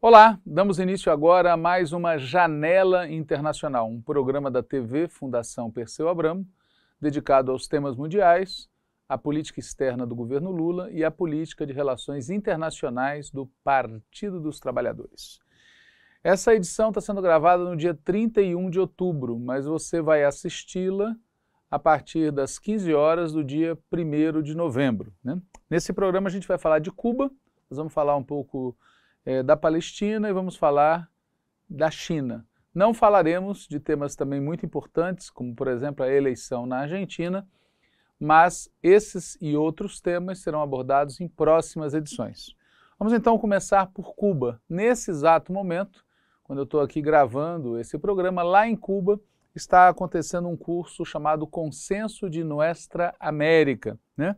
Olá, damos início agora a mais uma Janela Internacional, um programa da TV Fundação Perseu Abramo, dedicado aos temas mundiais, à política externa do governo Lula e à política de relações internacionais do Partido dos Trabalhadores. Essa edição está sendo gravada no dia 31 de outubro, mas você vai assisti-la a partir das 15 horas do dia 1 de novembro. Né? Nesse programa a gente vai falar de Cuba, nós vamos falar um pouco é, da Palestina e vamos falar da China. Não falaremos de temas também muito importantes, como por exemplo a eleição na Argentina, mas esses e outros temas serão abordados em próximas edições. Vamos então começar por Cuba. Nesse exato momento, quando eu estou aqui gravando esse programa, lá em Cuba, está acontecendo um curso chamado Consenso de Nuestra América. Né?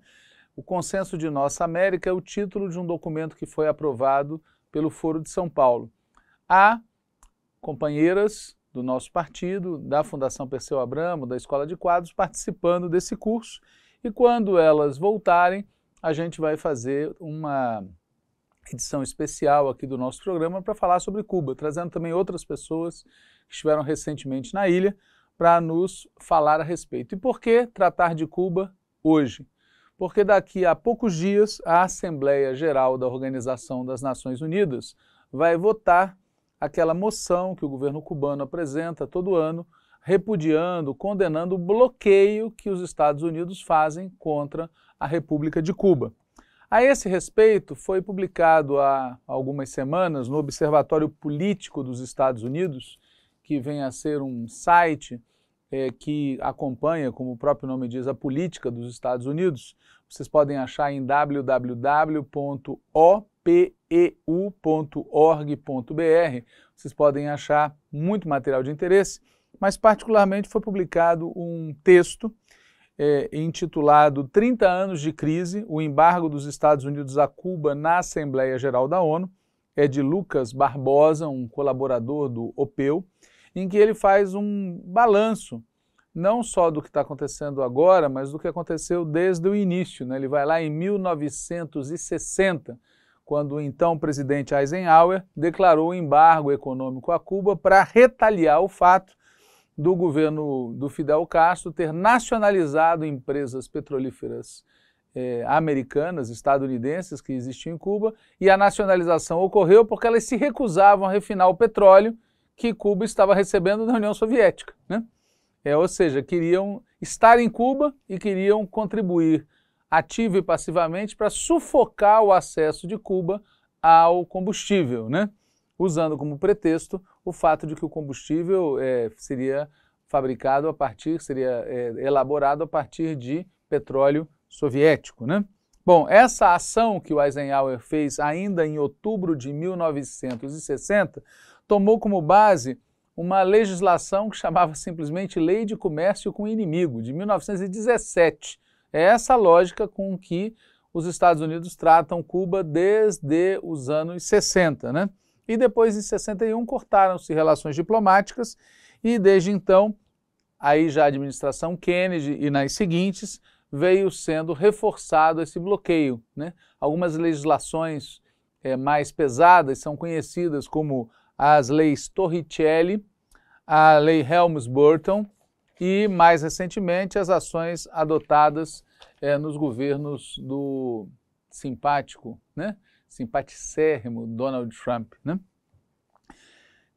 O Consenso de Nossa América é o título de um documento que foi aprovado pelo Foro de São Paulo. Há companheiras do nosso partido, da Fundação Perseu Abramo, da Escola de Quadros, participando desse curso. E quando elas voltarem, a gente vai fazer uma edição especial aqui do nosso programa para falar sobre Cuba, trazendo também outras pessoas que estiveram recentemente na ilha para nos falar a respeito. E por que tratar de Cuba hoje? Porque daqui a poucos dias a Assembleia Geral da Organização das Nações Unidas vai votar aquela moção que o governo cubano apresenta todo ano, repudiando, condenando o bloqueio que os Estados Unidos fazem contra a República de Cuba. A esse respeito, foi publicado há algumas semanas no Observatório Político dos Estados Unidos que vem a ser um site é, que acompanha, como o próprio nome diz, a política dos Estados Unidos. Vocês podem achar em www.opeu.org.br. Vocês podem achar muito material de interesse, mas particularmente foi publicado um texto é, intitulado 30 anos de crise, o embargo dos Estados Unidos a Cuba na Assembleia Geral da ONU, é de Lucas Barbosa, um colaborador do OPEU, em que ele faz um balanço, não só do que está acontecendo agora, mas do que aconteceu desde o início. Né? Ele vai lá em 1960, quando o então presidente Eisenhower declarou o embargo econômico a Cuba para retaliar o fato do governo do Fidel Castro ter nacionalizado empresas petrolíferas eh, americanas, estadunidenses, que existiam em Cuba, e a nacionalização ocorreu porque elas se recusavam a refinar o petróleo que Cuba estava recebendo da União Soviética. Né? É, ou seja, queriam estar em Cuba e queriam contribuir ativo e passivamente para sufocar o acesso de Cuba ao combustível, né? usando como pretexto o fato de que o combustível é, seria fabricado a partir, seria é, elaborado a partir de petróleo soviético. Né? Bom, essa ação que o Eisenhower fez ainda em outubro de 1960 tomou como base uma legislação que chamava simplesmente Lei de Comércio com o Inimigo, de 1917. É essa lógica com que os Estados Unidos tratam Cuba desde os anos 60, né? E depois, em 61, cortaram-se relações diplomáticas e desde então, aí já a administração Kennedy e nas seguintes, veio sendo reforçado esse bloqueio. Né? Algumas legislações é, mais pesadas são conhecidas como as leis Torricelli, a lei Helms-Burton e, mais recentemente, as ações adotadas é, nos governos do simpático, né? simpaticérrimo Donald Trump. Né?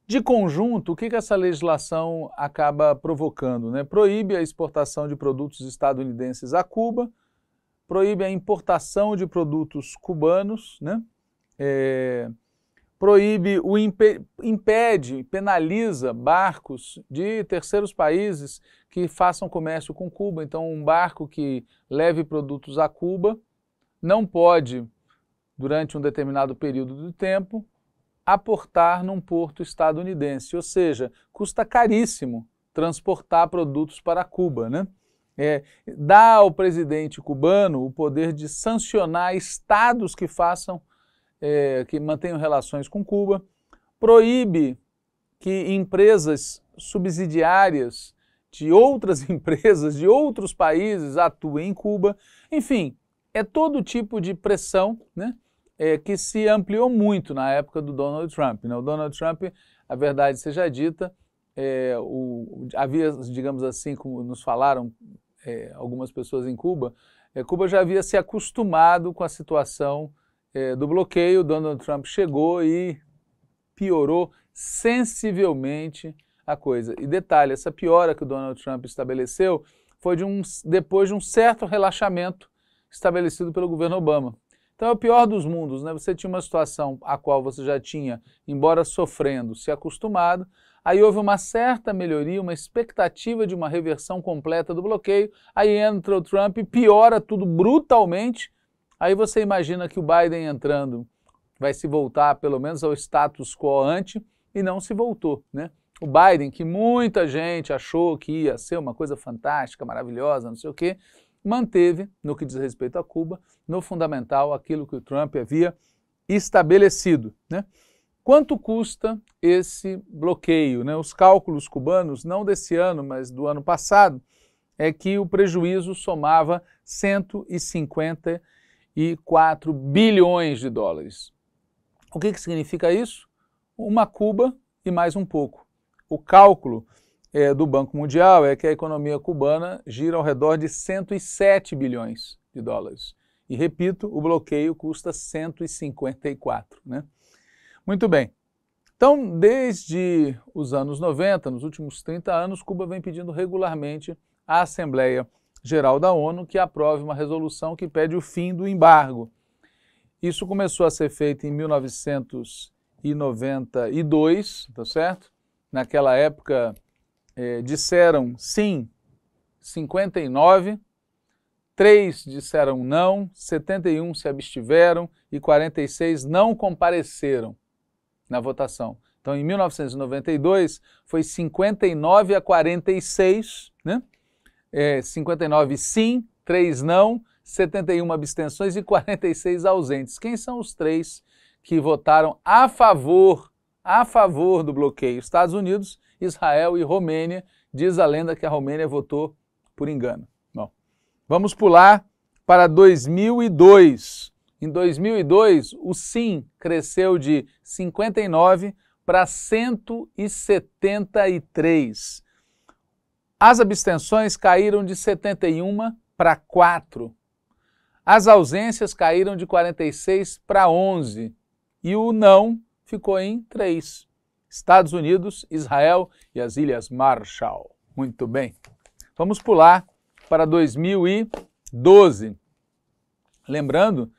De conjunto, o que, que essa legislação acaba provocando? Né? Proíbe a exportação de produtos estadunidenses a Cuba, proíbe a importação de produtos cubanos, né? É, proíbe, o impe, impede, penaliza barcos de terceiros países que façam comércio com Cuba. Então, um barco que leve produtos a Cuba não pode, durante um determinado período de tempo, aportar num porto estadunidense. Ou seja, custa caríssimo transportar produtos para Cuba, né? É, dá ao presidente cubano o poder de sancionar estados que façam é, que mantenham relações com Cuba, proíbe que empresas subsidiárias de outras empresas de outros países atuem em Cuba. Enfim, é todo tipo de pressão né, é, que se ampliou muito na época do Donald Trump. Né? O Donald Trump, a verdade seja dita, é, o, havia, digamos assim, como nos falaram é, algumas pessoas em Cuba, é, Cuba já havia se acostumado com a situação é, do bloqueio, Donald Trump chegou e piorou sensivelmente a coisa. E detalhe, essa piora que o Donald Trump estabeleceu foi de um, depois de um certo relaxamento estabelecido pelo governo Obama. Então é o pior dos mundos, né? Você tinha uma situação a qual você já tinha, embora sofrendo, se acostumado. Aí houve uma certa melhoria, uma expectativa de uma reversão completa do bloqueio. Aí entra o Trump e piora tudo brutalmente Aí você imagina que o Biden entrando vai se voltar pelo menos ao status quo ante e não se voltou, né? O Biden, que muita gente achou que ia ser uma coisa fantástica, maravilhosa, não sei o quê, manteve, no que diz respeito a Cuba, no fundamental, aquilo que o Trump havia estabelecido. Né? Quanto custa esse bloqueio? Né? Os cálculos cubanos, não desse ano, mas do ano passado, é que o prejuízo somava 150 e 4 bilhões de dólares. O que, que significa isso? Uma Cuba e mais um pouco. O cálculo é, do Banco Mundial é que a economia cubana gira ao redor de 107 bilhões de dólares. E repito, o bloqueio custa 154. Né? Muito bem. Então, desde os anos 90, nos últimos 30 anos, Cuba vem pedindo regularmente à Assembleia Geral da ONU que aprove uma resolução que pede o fim do embargo. Isso começou a ser feito em 1992, tá certo? Naquela época é, disseram sim 59, 3 disseram não, 71 se abstiveram e 46 não compareceram na votação. Então, em 1992, foi 59 a 46, né? é, 59 sim, 3 não, 71 abstenções e 46 ausentes. Quem são os três que votaram a favor, a favor do bloqueio? Estados Unidos, Israel e Romênia. Diz a lenda que a Romênia votou por engano. Vamos pular para 2002. Em 2002, o sim cresceu de 59 para 173. As abstenções caíram de 71 para 4. As ausências caíram de 46 para 11. E o não ficou em 3. Estados Unidos, Israel e as Ilhas Marshall. Muito bem. Vamos pular para 2012. Lembrando,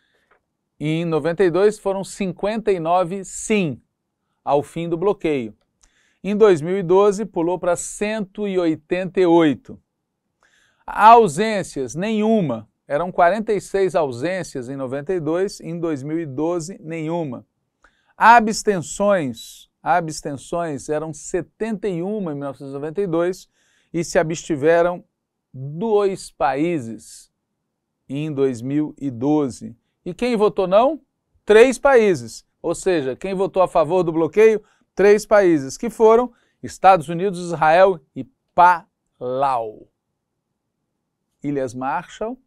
em 92 foram 59 sim ao fim do bloqueio. Em 2012, pulou para 188. Ausências, nenhuma. Eram 46 ausências em 92, em 2012, nenhuma. Abstenções, abstenções eram 71 em 1992 e se abstiveram dois países em 2012. E quem votou não? Três países. Ou seja, quem votou a favor do bloqueio três países, que foram Estados Unidos, Israel e Palau. Ilhas Marshall,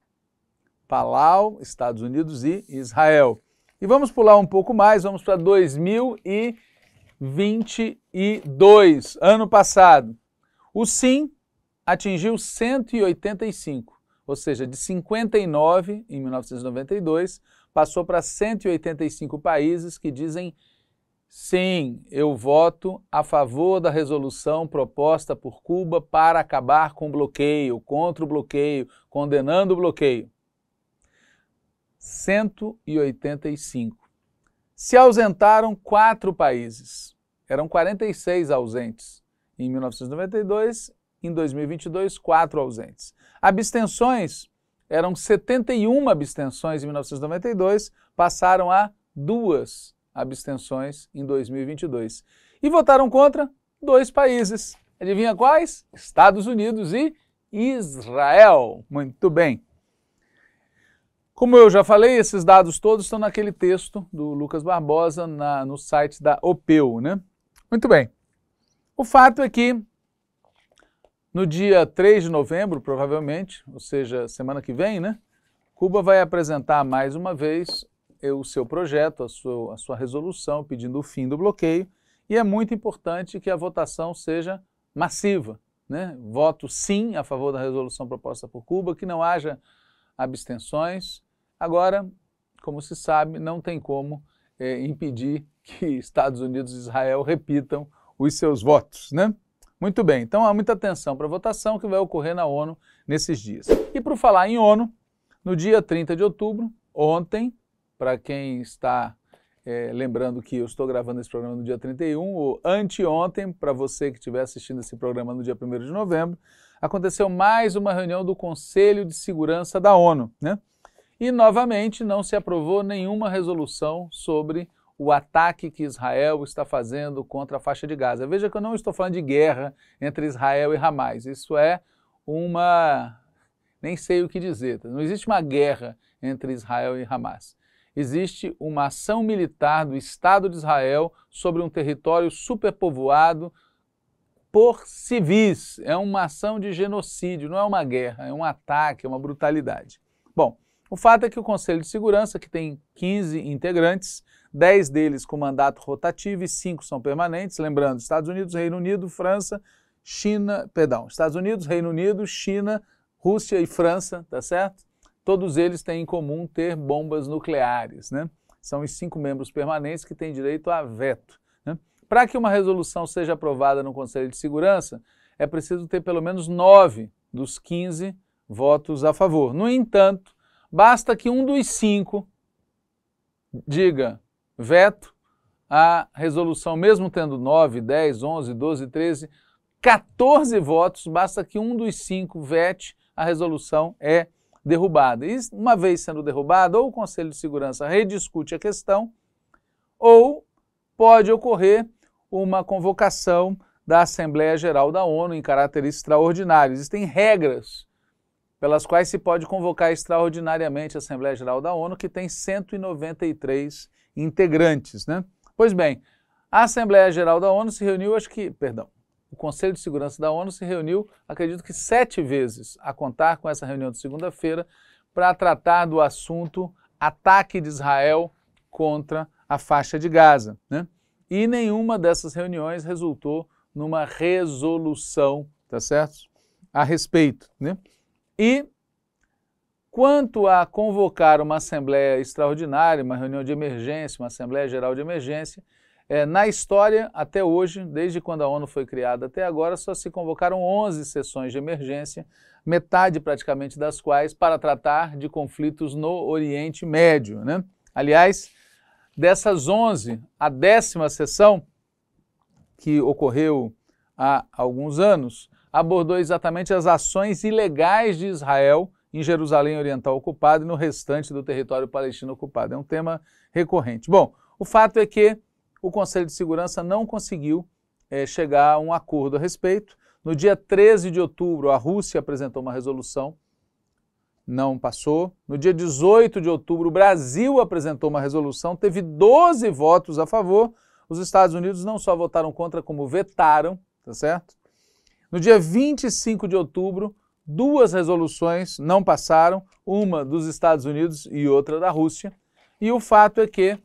Palau, Estados Unidos e Israel. E vamos pular um pouco mais, vamos para 2022, ano passado. O sim atingiu 185, ou seja, de 59 em 1992, passou para 185 países que dizem Sim, eu voto a favor da resolução proposta por Cuba para acabar com o bloqueio, contra o bloqueio, condenando o bloqueio. 185. Se ausentaram quatro países. Eram 46 ausentes em 1992, em 2022, quatro ausentes. Abstenções eram 71 abstenções em 1992, passaram a duas abstenções em 2022. E votaram contra dois países. Adivinha quais? Estados Unidos e Israel. Muito bem. Como eu já falei, esses dados todos estão naquele texto do Lucas Barbosa na, no site da OPEU, né? Muito bem. O fato é que no dia 3 de novembro, provavelmente, ou seja, semana que vem, né? Cuba vai apresentar mais uma vez o seu projeto, a sua, a sua resolução pedindo o fim do bloqueio, e é muito importante que a votação seja massiva. Né? Voto sim a favor da resolução proposta por Cuba, que não haja abstenções. Agora, como se sabe, não tem como é, impedir que Estados Unidos e Israel repitam os seus votos. Né? Muito bem, então há muita atenção para a votação que vai ocorrer na ONU nesses dias. E por falar em ONU, no dia 30 de outubro, ontem, para quem está é, lembrando que eu estou gravando esse programa no dia 31, ou anteontem, para você que estiver assistindo esse programa no dia 1 de novembro, aconteceu mais uma reunião do Conselho de Segurança da ONU. Né? E, novamente, não se aprovou nenhuma resolução sobre o ataque que Israel está fazendo contra a faixa de Gaza. Veja que eu não estou falando de guerra entre Israel e Hamas. Isso é uma. nem sei o que dizer. Tá? Não existe uma guerra entre Israel e Hamas existe uma ação militar do Estado de Israel sobre um território superpovoado por civis. É uma ação de genocídio, não é uma guerra, é um ataque, é uma brutalidade. Bom, o fato é que o Conselho de Segurança, que tem 15 integrantes, 10 deles com mandato rotativo e 5 são permanentes, lembrando, Estados Unidos, Reino Unido, França, China, perdão, Estados Unidos, Reino Unido, China, Rússia e França, tá certo? Todos eles têm em comum ter bombas nucleares. Né? São os cinco membros permanentes que têm direito a veto. Né? Para que uma resolução seja aprovada no Conselho de Segurança, é preciso ter pelo menos nove dos 15 votos a favor. No entanto, basta que um dos cinco diga veto à resolução, mesmo tendo 9, 10, 11, 12, 13, 14 votos, basta que um dos cinco vete, a resolução é derrubada. E uma vez sendo derrubada, ou o Conselho de Segurança rediscute a questão, ou pode ocorrer uma convocação da Assembleia Geral da ONU em caráter extraordinário. Existem regras pelas quais se pode convocar extraordinariamente a Assembleia Geral da ONU, que tem 193 integrantes, né? Pois bem, a Assembleia Geral da ONU se reuniu, acho que, perdão, o Conselho de Segurança da ONU se reuniu, acredito que sete vezes, a contar com essa reunião de segunda-feira, para tratar do assunto ataque de Israel contra a faixa de Gaza. Né? E nenhuma dessas reuniões resultou numa resolução, tá certo? A respeito. Né? E quanto a convocar uma assembleia extraordinária, uma reunião de emergência, uma assembleia geral de emergência, é, na história, até hoje, desde quando a ONU foi criada até agora, só se convocaram 11 sessões de emergência, metade praticamente das quais para tratar de conflitos no Oriente Médio. Né? Aliás, dessas 11, a décima sessão, que ocorreu há alguns anos, abordou exatamente as ações ilegais de Israel em Jerusalém Oriental ocupada e no restante do território palestino ocupado. É um tema recorrente. Bom, o fato é que o Conselho de Segurança não conseguiu é, chegar a um acordo a respeito. No dia 13 de outubro, a Rússia apresentou uma resolução, não passou. No dia 18 de outubro, o Brasil apresentou uma resolução, teve 12 votos a favor. Os Estados Unidos não só votaram contra, como vetaram, tá certo? No dia 25 de outubro, duas resoluções não passaram, uma dos Estados Unidos e outra da Rússia. E o fato é que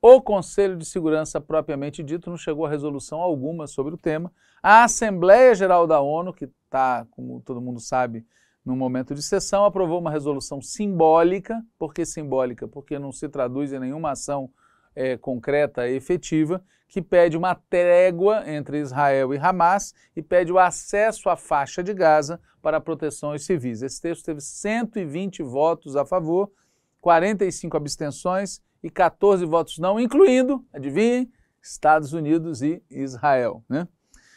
o Conselho de Segurança propriamente dito não chegou a resolução alguma sobre o tema. A Assembleia Geral da ONU, que está, como todo mundo sabe, no momento de sessão, aprovou uma resolução simbólica. Por que simbólica? Porque não se traduz em nenhuma ação é, concreta e efetiva, que pede uma trégua entre Israel e Hamas e pede o acesso à faixa de Gaza para proteção aos civis. Esse texto teve 120 votos a favor, 45 abstenções e 14 votos não, incluindo, adivinhem, Estados Unidos e Israel. Né?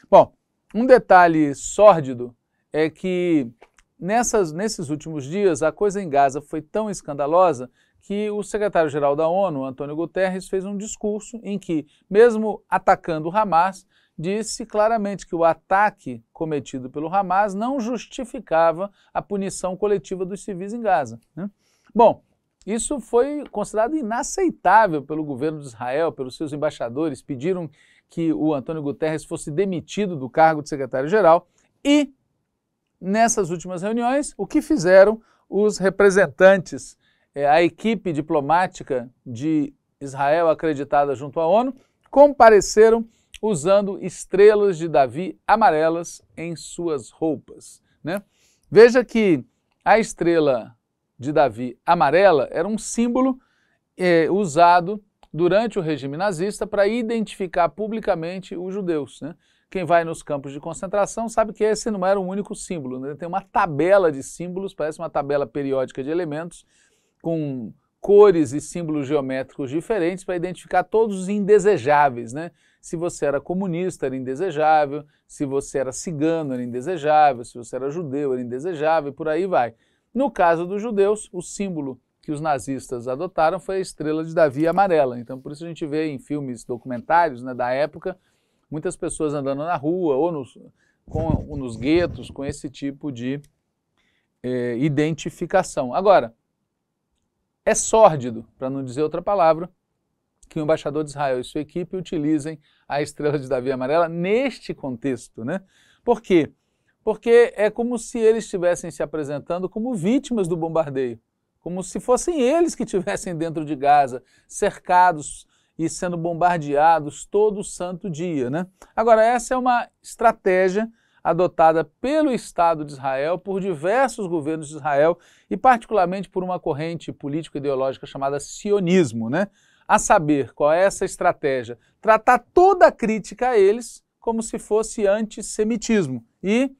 Bom, um detalhe sórdido é que nessas, nesses últimos dias a coisa em Gaza foi tão escandalosa que o secretário-geral da ONU, Antônio Guterres, fez um discurso em que, mesmo atacando o Hamas, disse claramente que o ataque cometido pelo Hamas não justificava a punição coletiva dos civis em Gaza. Né? Bom, isso foi considerado inaceitável pelo governo de Israel, pelos seus embaixadores, pediram que o Antônio Guterres fosse demitido do cargo de secretário-geral e nessas últimas reuniões, o que fizeram os representantes, é, a equipe diplomática de Israel acreditada junto à ONU, compareceram usando estrelas de Davi amarelas em suas roupas. Né? Veja que a estrela de Davi amarela era um símbolo eh, usado durante o regime nazista para identificar publicamente os judeus. Né? Quem vai nos campos de concentração sabe que esse não era o único símbolo. Né? Tem uma tabela de símbolos, parece uma tabela periódica de elementos, com cores e símbolos geométricos diferentes para identificar todos os indesejáveis, né? Se você era comunista, era indesejável, se você era cigano, era indesejável, se você era judeu, era indesejável, e por aí vai. No caso dos judeus, o símbolo que os nazistas adotaram foi a estrela de Davi amarela. Então, por isso a gente vê em filmes documentários né, da época muitas pessoas andando na rua ou nos, com, ou nos guetos com esse tipo de eh, identificação. Agora, é sórdido, para não dizer outra palavra, que o embaixador de Israel e sua equipe utilizem a estrela de Davi amarela neste contexto, né? Por quê? porque é como se eles estivessem se apresentando como vítimas do bombardeio, como se fossem eles que estivessem dentro de Gaza, cercados e sendo bombardeados todo santo dia. Né? Agora, essa é uma estratégia adotada pelo Estado de Israel, por diversos governos de Israel e, particularmente, por uma corrente político-ideológica chamada sionismo. Né? A saber, qual é essa estratégia? Tratar toda a crítica a eles como se fosse antissemitismo. E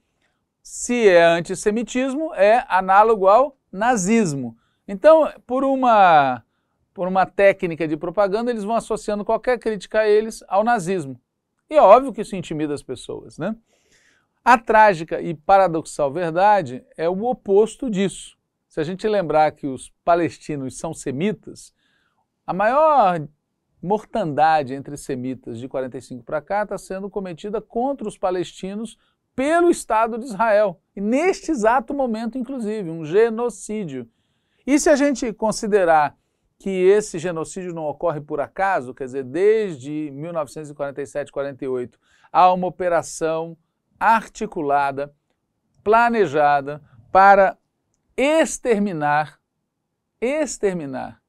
se é antissemitismo, é análogo ao nazismo. Então, por uma, por uma técnica de propaganda, eles vão associando qualquer crítica a eles ao nazismo. E é óbvio que isso intimida as pessoas, né? A trágica e paradoxal verdade é o oposto disso. Se a gente lembrar que os palestinos são semitas, a maior mortandade entre semitas de 45 para cá está sendo cometida contra os palestinos pelo Estado de Israel, neste exato momento, inclusive, um genocídio. E se a gente considerar que esse genocídio não ocorre por acaso, quer dizer, desde 1947, 48, há uma operação articulada, planejada para exterminar, exterminar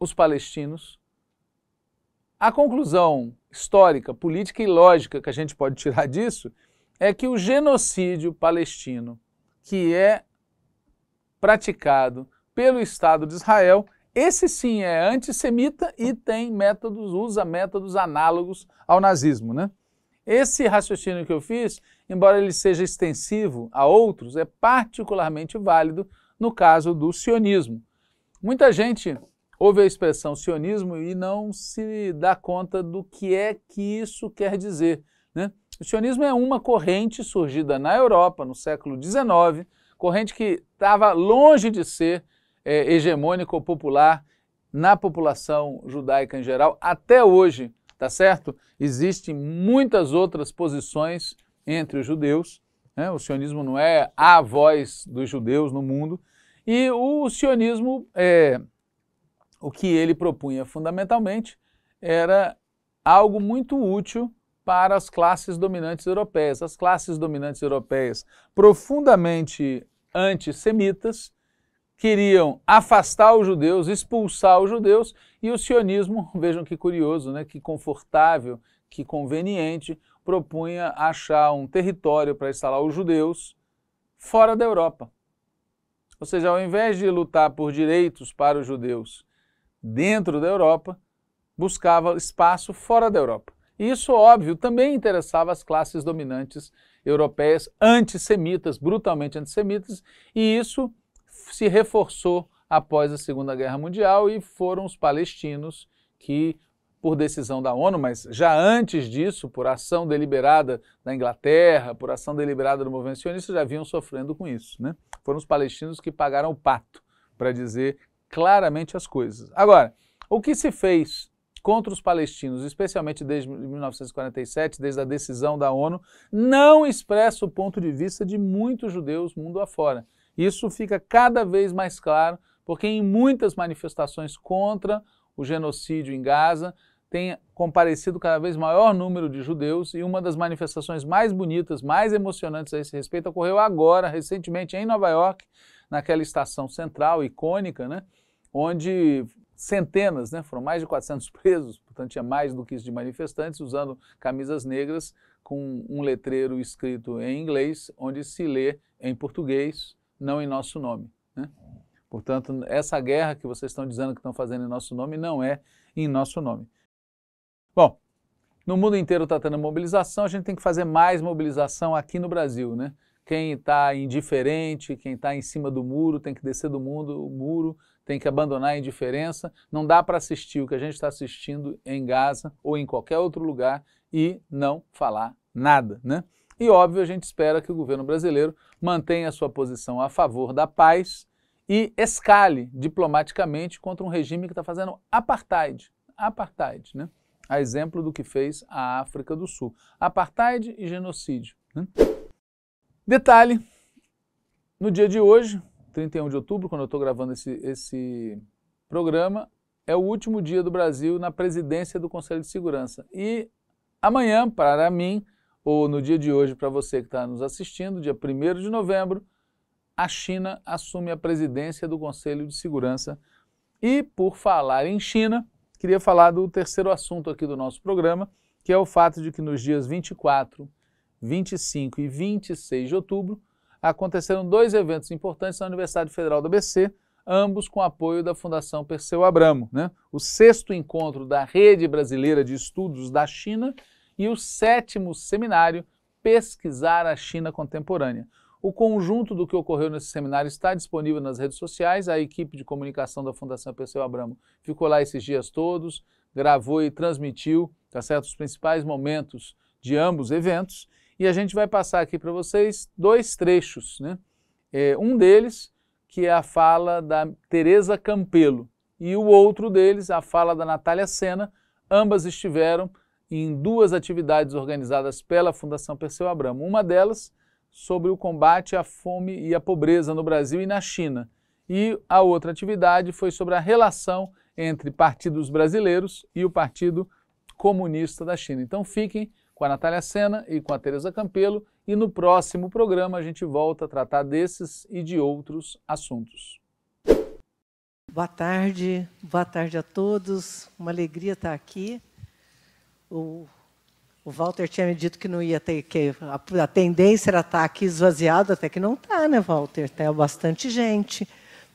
os palestinos. A conclusão histórica, política e lógica que a gente pode tirar disso é que o genocídio palestino, que é praticado pelo Estado de Israel, esse sim é antissemita e tem métodos, usa métodos análogos ao nazismo, né? Esse raciocínio que eu fiz, embora ele seja extensivo a outros, é particularmente válido no caso do sionismo. Muita gente ouve a expressão sionismo e não se dá conta do que é que isso quer dizer, né? O sionismo é uma corrente surgida na Europa no século XIX, corrente que estava longe de ser é, ou popular na população judaica em geral até hoje, tá certo? Existem muitas outras posições entre os judeus. Né? O sionismo não é a voz dos judeus no mundo. E o sionismo, é, o que ele propunha fundamentalmente, era algo muito útil para as classes dominantes europeias. As classes dominantes europeias, profundamente antissemitas, queriam afastar os judeus, expulsar os judeus, e o sionismo, vejam que curioso, né, que confortável, que conveniente, propunha achar um território para instalar os judeus fora da Europa. Ou seja, ao invés de lutar por direitos para os judeus dentro da Europa, buscava espaço fora da Europa. Isso, óbvio, também interessava as classes dominantes europeias antissemitas, brutalmente antissemitas, e isso se reforçou após a Segunda Guerra Mundial e foram os palestinos que, por decisão da ONU, mas já antes disso, por ação deliberada da Inglaterra, por ação deliberada do movimento sionista, já vinham sofrendo com isso. Né? Foram os palestinos que pagaram o pato para dizer claramente as coisas. Agora, o que se fez contra os palestinos, especialmente desde 1947, desde a decisão da ONU, não expressa o ponto de vista de muitos judeus mundo afora. Isso fica cada vez mais claro, porque em muitas manifestações contra o genocídio em Gaza, tem comparecido cada vez maior número de judeus e uma das manifestações mais bonitas, mais emocionantes a esse respeito ocorreu agora, recentemente, em Nova York, naquela estação central, icônica, né? onde centenas, né? foram mais de 400 presos, portanto tinha mais do que isso de manifestantes, usando camisas negras com um letreiro escrito em inglês, onde se lê em português, não em nosso nome. Né? Portanto, essa guerra que vocês estão dizendo que estão fazendo em nosso nome não é em nosso nome. Bom, no mundo inteiro está tendo mobilização, a gente tem que fazer mais mobilização aqui no Brasil, né? Quem está indiferente, quem está em cima do muro, tem que descer do mundo, o muro, tem que abandonar a indiferença. Não dá para assistir o que a gente está assistindo em Gaza ou em qualquer outro lugar e não falar nada, né? E óbvio, a gente espera que o governo brasileiro mantenha a sua posição a favor da paz e escale diplomaticamente contra um regime que está fazendo apartheid. Apartheid, né? A exemplo do que fez a África do Sul. Apartheid e genocídio. Né? Detalhe: no dia de hoje, 31 de outubro, quando eu estou gravando esse, esse programa, é o último dia do Brasil na presidência do Conselho de Segurança. E amanhã, para mim, ou no dia de hoje, para você que está nos assistindo, dia 1 de novembro, a China assume a presidência do Conselho de Segurança. E, por falar em China, queria falar do terceiro assunto aqui do nosso programa, que é o fato de que nos dias 24, 25 e 26 de outubro, aconteceram dois eventos importantes na Universidade Federal do ABC, ambos com apoio da Fundação Perseu Abramo. Né? O sexto encontro da Rede Brasileira de Estudos da China e o sétimo seminário Pesquisar a China Contemporânea. O conjunto do que ocorreu nesse seminário está disponível nas redes sociais. A equipe de comunicação da Fundação Perseu Abramo ficou lá esses dias todos, gravou e transmitiu tá certo, os principais momentos de ambos eventos e a gente vai passar aqui para vocês dois trechos, né? É, um deles, que é a fala da Teresa Campelo, e o outro deles, a fala da Natália Sena. Ambas estiveram em duas atividades organizadas pela Fundação Perseu Abramo. Uma delas sobre o combate à fome e à pobreza no Brasil e na China. E a outra atividade foi sobre a relação entre partidos brasileiros e o Partido Comunista da China. Então fiquem com a Natália Sena e com a Tereza Campelo, e no próximo programa a gente volta a tratar desses e de outros assuntos. Boa tarde, boa tarde a todos. Uma alegria estar aqui. O, o Walter tinha me dito que não ia ter que a, a tendência era estar aqui esvaziado, até que não está, né, Walter? Tem tá bastante gente.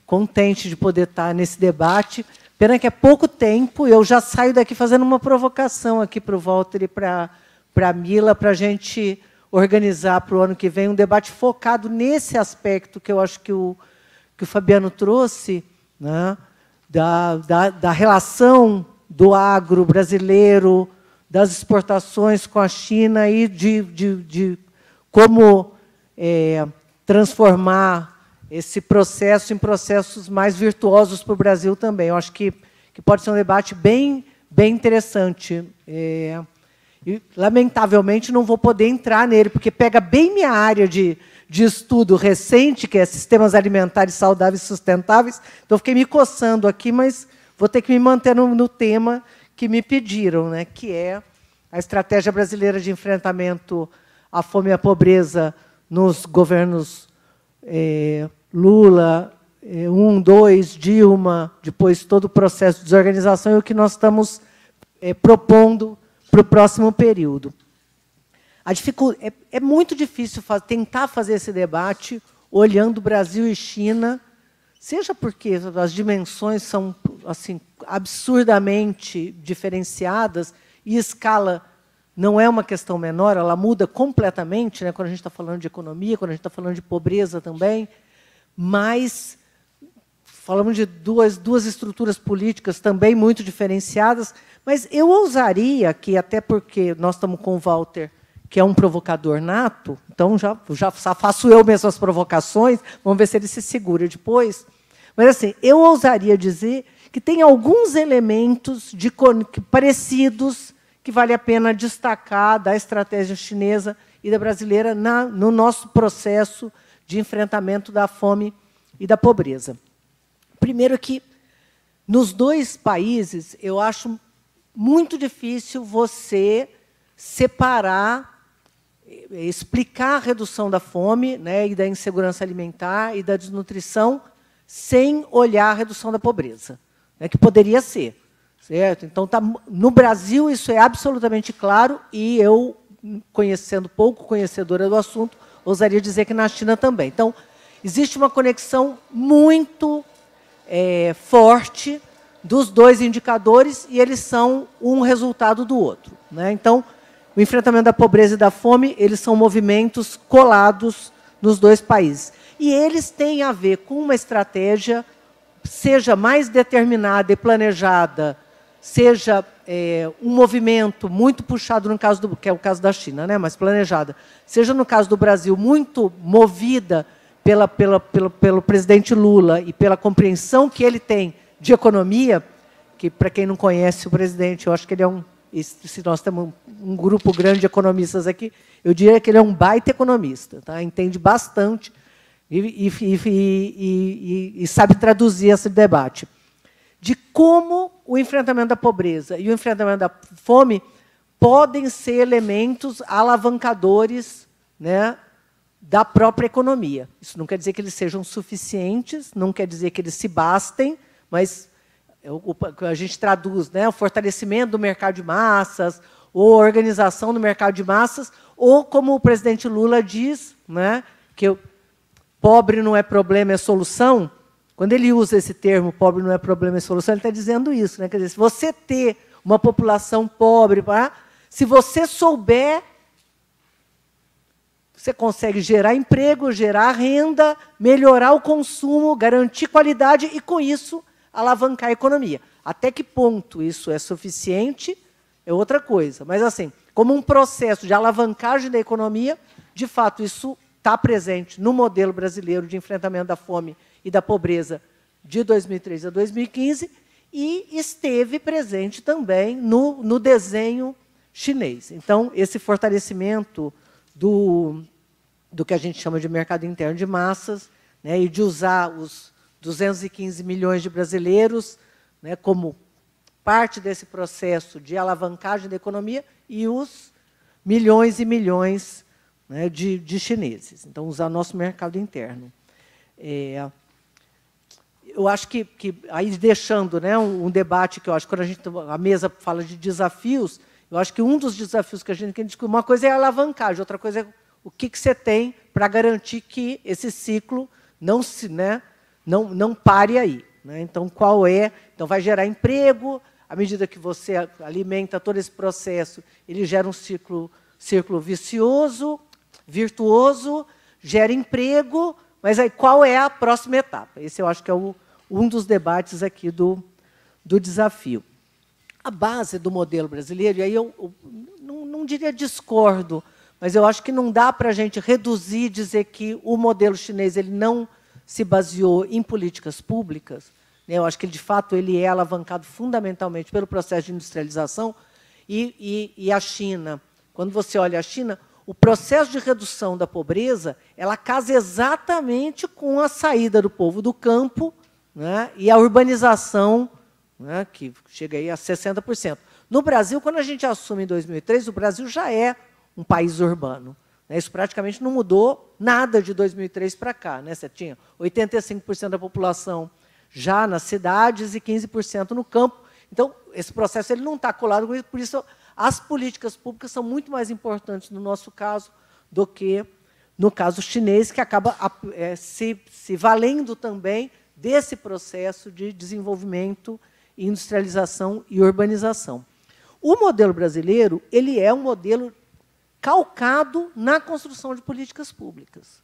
Contente de poder estar nesse debate. Pena que é pouco tempo, eu já saio daqui fazendo uma provocação aqui para o Walter e para para a Mila, para a gente organizar para o ano que vem um debate focado nesse aspecto que eu acho que o, que o Fabiano trouxe, né, da, da, da relação do agro brasileiro, das exportações com a China e de, de, de como é, transformar esse processo em processos mais virtuosos para o Brasil também. Eu acho que, que pode ser um debate bem, bem interessante. É, e, lamentavelmente, não vou poder entrar nele, porque pega bem minha área de, de estudo recente, que é sistemas alimentares saudáveis e sustentáveis. Então, fiquei me coçando aqui, mas vou ter que me manter no, no tema que me pediram, né, que é a estratégia brasileira de enfrentamento à fome e à pobreza nos governos eh, Lula, eh, um, dois, Dilma, depois todo o processo de desorganização, e o que nós estamos eh, propondo para o próximo período. É, é, muito difícil fa tentar fazer esse debate olhando Brasil e China, seja porque as dimensões são assim absurdamente diferenciadas e escala não é uma questão menor, ela muda completamente, né, quando a gente está falando de economia, quando a gente está falando de pobreza também, mas falamos de duas, duas estruturas políticas também muito diferenciadas, mas eu ousaria que, até porque nós estamos com o Walter, que é um provocador nato, então já, já faço eu mesmo as provocações, vamos ver se ele se segura depois. Mas, assim, eu ousaria dizer que tem alguns elementos de, parecidos que vale a pena destacar da estratégia chinesa e da brasileira na, no nosso processo de enfrentamento da fome e da pobreza. Primeiro que nos dois países eu acho muito difícil você separar, eh, explicar a redução da fome né, e da insegurança alimentar e da desnutrição sem olhar a redução da pobreza, né, que poderia ser. Certo? Então, tá, no Brasil, isso é absolutamente claro, e eu, conhecendo pouco, conhecedora do assunto, ousaria dizer que na China também. Então, existe uma conexão muito é, forte dos dois indicadores e eles são um resultado do outro. Né? Então, o enfrentamento da pobreza e da fome, eles são movimentos colados nos dois países. E eles têm a ver com uma estratégia, seja mais determinada e planejada, seja é, um movimento muito puxado no caso do que é o caso da China, né, mas planejada, seja no caso do Brasil muito movida pela, pela, pelo, pelo presidente Lula e pela compreensão que ele tem de economia, que, para quem não conhece o presidente, eu acho que ele é um. Se nós temos um grupo grande de economistas aqui, eu diria que ele é um baita economista, tá? entende bastante e, e, e, e sabe traduzir esse debate. De como o enfrentamento da pobreza e o enfrentamento da fome podem ser elementos alavancadores né, da própria economia. Isso não quer dizer que eles sejam suficientes, não quer dizer que eles se bastem, mas é, a gente traduz né, o fortalecimento do mercado de massas, ou a organização do mercado de massas, ou, como o presidente Lula diz, né, que pobre não é problema, é solução. Quando ele usa esse termo, pobre não é problema, é solução, ele está dizendo isso. Né? Quer dizer, se você ter uma população pobre, se você souber você consegue gerar emprego, gerar renda, melhorar o consumo, garantir qualidade e, com isso, alavancar a economia. Até que ponto isso é suficiente é outra coisa. Mas, assim, como um processo de alavancagem da economia, de fato, isso está presente no modelo brasileiro de enfrentamento da fome e da pobreza de 2003 a 2015 e esteve presente também no, no desenho chinês. Então, esse fortalecimento do, do que a gente chama de mercado interno de massas, né, e de usar os 215 milhões de brasileiros né, como parte desse processo de alavancagem da economia e os milhões e milhões né, de, de, chineses. Então, usar nosso mercado interno. É, eu acho que, que aí deixando né, um, um, debate que eu acho quando a gente a mesa fala de desafios, eu acho que um dos desafios que a gente tem que uma coisa é a alavancagem, outra coisa é o que, que você tem para garantir que esse ciclo não se, né, não, não pare aí. Né? Então, qual é? Então, vai gerar emprego, à medida que você alimenta todo esse processo, ele gera um ciclo, círculo vicioso, virtuoso, gera emprego, mas aí qual é a próxima etapa? Esse eu acho que é o, um dos debates aqui do, do desafio. A base do modelo brasileiro, e aí eu, eu não, não diria discordo, mas eu acho que não dá para a gente reduzir e dizer que o modelo chinês ele não se baseou em políticas públicas. Né? Eu acho que, de fato, ele é alavancado fundamentalmente pelo processo de industrialização e, e, e a China. Quando você olha a China, o processo de redução da pobreza ela casa exatamente com a saída do povo do campo né, e a urbanização, né, que chega aí a 60%. No Brasil, quando a gente assume em 2003, o Brasil já é um país urbano. Né? Isso praticamente não mudou nada de 2003 para cá. Né? Você tinha 85% da população já nas cidades e 15% no campo. Então, esse processo ele não está colado com isso, por isso as políticas públicas são muito mais importantes no nosso caso do que no caso chinês, que acaba é, se, se valendo também desse processo de desenvolvimento, industrialização e urbanização. O modelo brasileiro ele é um modelo calcado na construção de políticas públicas.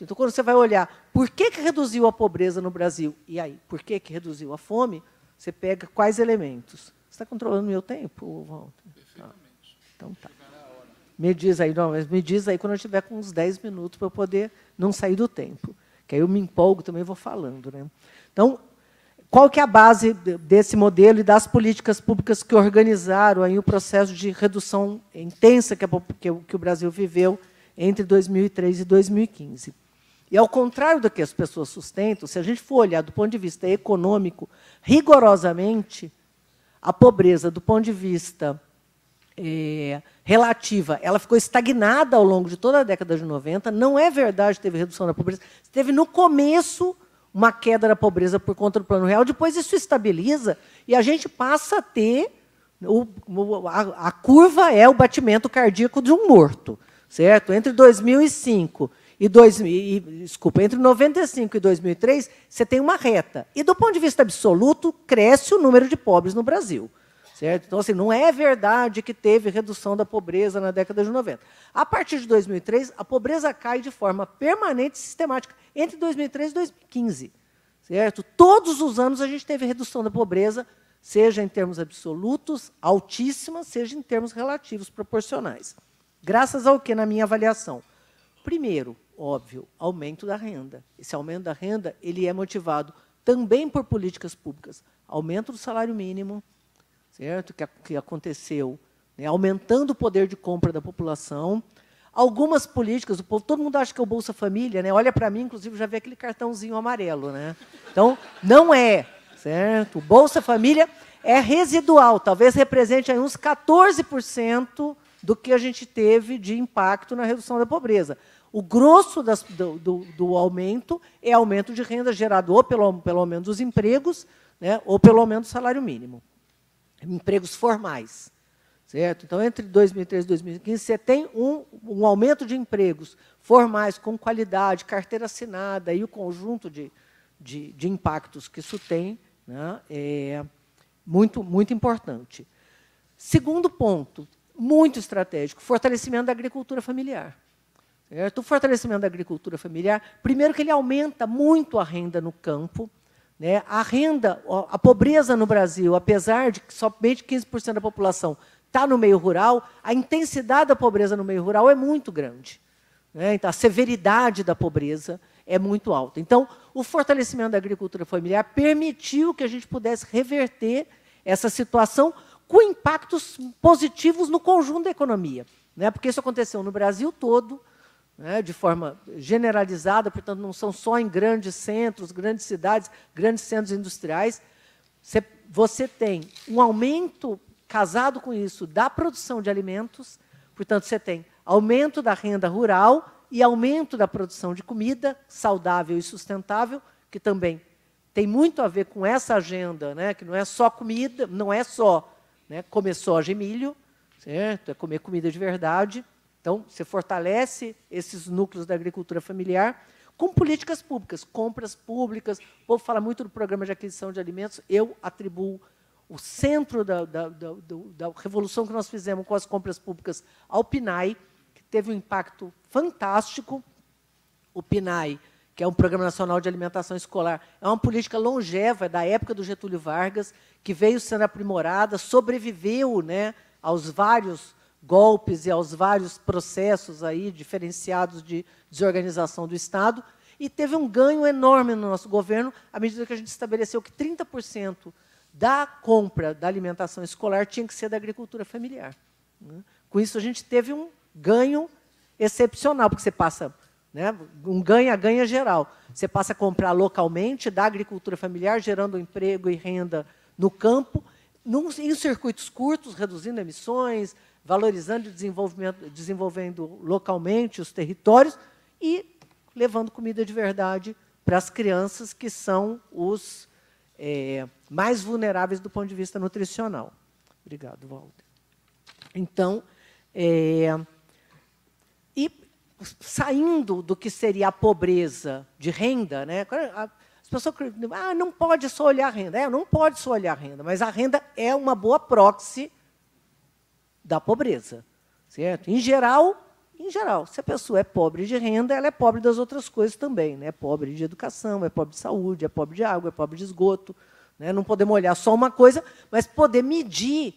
Então, quando você vai olhar por que, que reduziu a pobreza no Brasil e aí por que, que reduziu a fome, você pega quais elementos. Você está controlando meu tempo, Walter? Perfeitamente. Tá. Então tá. Me diz aí, não, me diz aí quando eu tiver com uns 10 minutos para eu poder não sair do tempo. Que aí eu me empolgo também vou falando. Né? Então, qual que é a base desse modelo e das políticas públicas que organizaram aí o processo de redução intensa que, a, que, que o Brasil viveu entre 2003 e 2015? E, ao contrário do que as pessoas sustentam, se a gente for olhar do ponto de vista econômico, rigorosamente, a pobreza, do ponto de vista é, relativa, ela ficou estagnada ao longo de toda a década de 90. Não é verdade que teve redução da pobreza. Teve no começo uma queda da pobreza por conta do plano real, depois isso estabiliza e a gente passa a ter. O, a, a curva é o batimento cardíaco de um morto, certo? Entre 2005 e, 2000 e desculpa, entre 95 e 2003, você tem uma reta. E do ponto de vista absoluto, cresce o número de pobres no Brasil. Certo? Então, assim, não é verdade que teve redução da pobreza na década de 90. A partir de 2003, a pobreza cai de forma permanente e sistemática entre 2013 e 2015. Certo? Todos os anos a gente teve redução da pobreza, seja em termos absolutos, altíssima, seja em termos relativos, proporcionais. Graças ao que, na minha avaliação? Primeiro, óbvio, aumento da renda. Esse aumento da renda ele é motivado também por políticas públicas. Aumento do salário mínimo, certo? que, que aconteceu, né? aumentando o poder de compra da população, Algumas políticas, o povo, todo mundo acha que é o Bolsa Família, né? Olha para mim, inclusive, já vê aquele cartãozinho amarelo, né? Então, não é, certo? O Bolsa Família é residual, talvez represente aí uns 14% do que a gente teve de impacto na redução da pobreza. O grosso das, do, do, do, aumento é aumento de renda gerado ou pelo, pelo aumento dos empregos, né, ou pelo aumento do salário mínimo. Empregos formais. Certo? Então, entre 2013 e 2015, você tem um, um aumento de empregos formais, com qualidade, carteira assinada e o conjunto de, de, de impactos que isso tem né, é muito, muito importante. Segundo ponto, muito estratégico, fortalecimento da agricultura familiar. Certo? O fortalecimento da agricultura familiar, primeiro que ele aumenta muito a renda no campo, né? a renda, a pobreza no Brasil, apesar de que somente 15% da população está no meio rural, a intensidade da pobreza no meio rural é muito grande. Né? Então, a severidade da pobreza é muito alta. Então, o fortalecimento da agricultura familiar permitiu que a gente pudesse reverter essa situação com impactos positivos no conjunto da economia. Né? Porque isso aconteceu no Brasil todo, né? de forma generalizada, portanto, não são só em grandes centros, grandes cidades, grandes centros industriais. Você, você tem um aumento Casado com isso, da produção de alimentos, portanto, você tem aumento da renda rural e aumento da produção de comida saudável e sustentável, que também tem muito a ver com essa agenda, né, que não é só comida, não é só né, comer soja e milho, certo? é comer comida de verdade. Então, você fortalece esses núcleos da agricultura familiar com políticas públicas, compras públicas. O povo fala muito do programa de aquisição de alimentos, eu atribuo o centro da, da, da, da, revolução que nós fizemos com as compras públicas ao PNAE, que teve um impacto fantástico. O PNAE, que é um Programa Nacional de Alimentação Escolar, é uma política longeva, da época do Getúlio Vargas, que veio sendo aprimorada, sobreviveu né, aos vários golpes e aos vários processos aí diferenciados de desorganização do Estado, e teve um ganho enorme no nosso governo, à medida que a gente estabeleceu que 30% da compra da alimentação escolar tinha que ser da agricultura familiar. Né? Com isso, a gente teve um ganho excepcional, porque você passa né, um ganha-ganha geral. Você passa a comprar localmente, da agricultura familiar, gerando emprego e renda no campo, num, em circuitos curtos, reduzindo emissões, valorizando desenvolvimento, desenvolvendo localmente os territórios e levando comida de verdade para as crianças que são os é, mais vulneráveis do ponto de vista nutricional. Obrigado, Walter. Então, é, e saindo do que seria a pobreza de renda, né? As pessoas dizem: ah, não pode só olhar a renda. É, não pode só olhar a renda, mas a renda é uma boa proxy da pobreza. Certo? Em geral, em geral, se a pessoa é pobre de renda, ela é pobre das outras coisas também. Né? É pobre de educação, é pobre de saúde, é pobre de água, é pobre de esgoto. Né? Não podemos olhar só uma coisa, mas poder medir,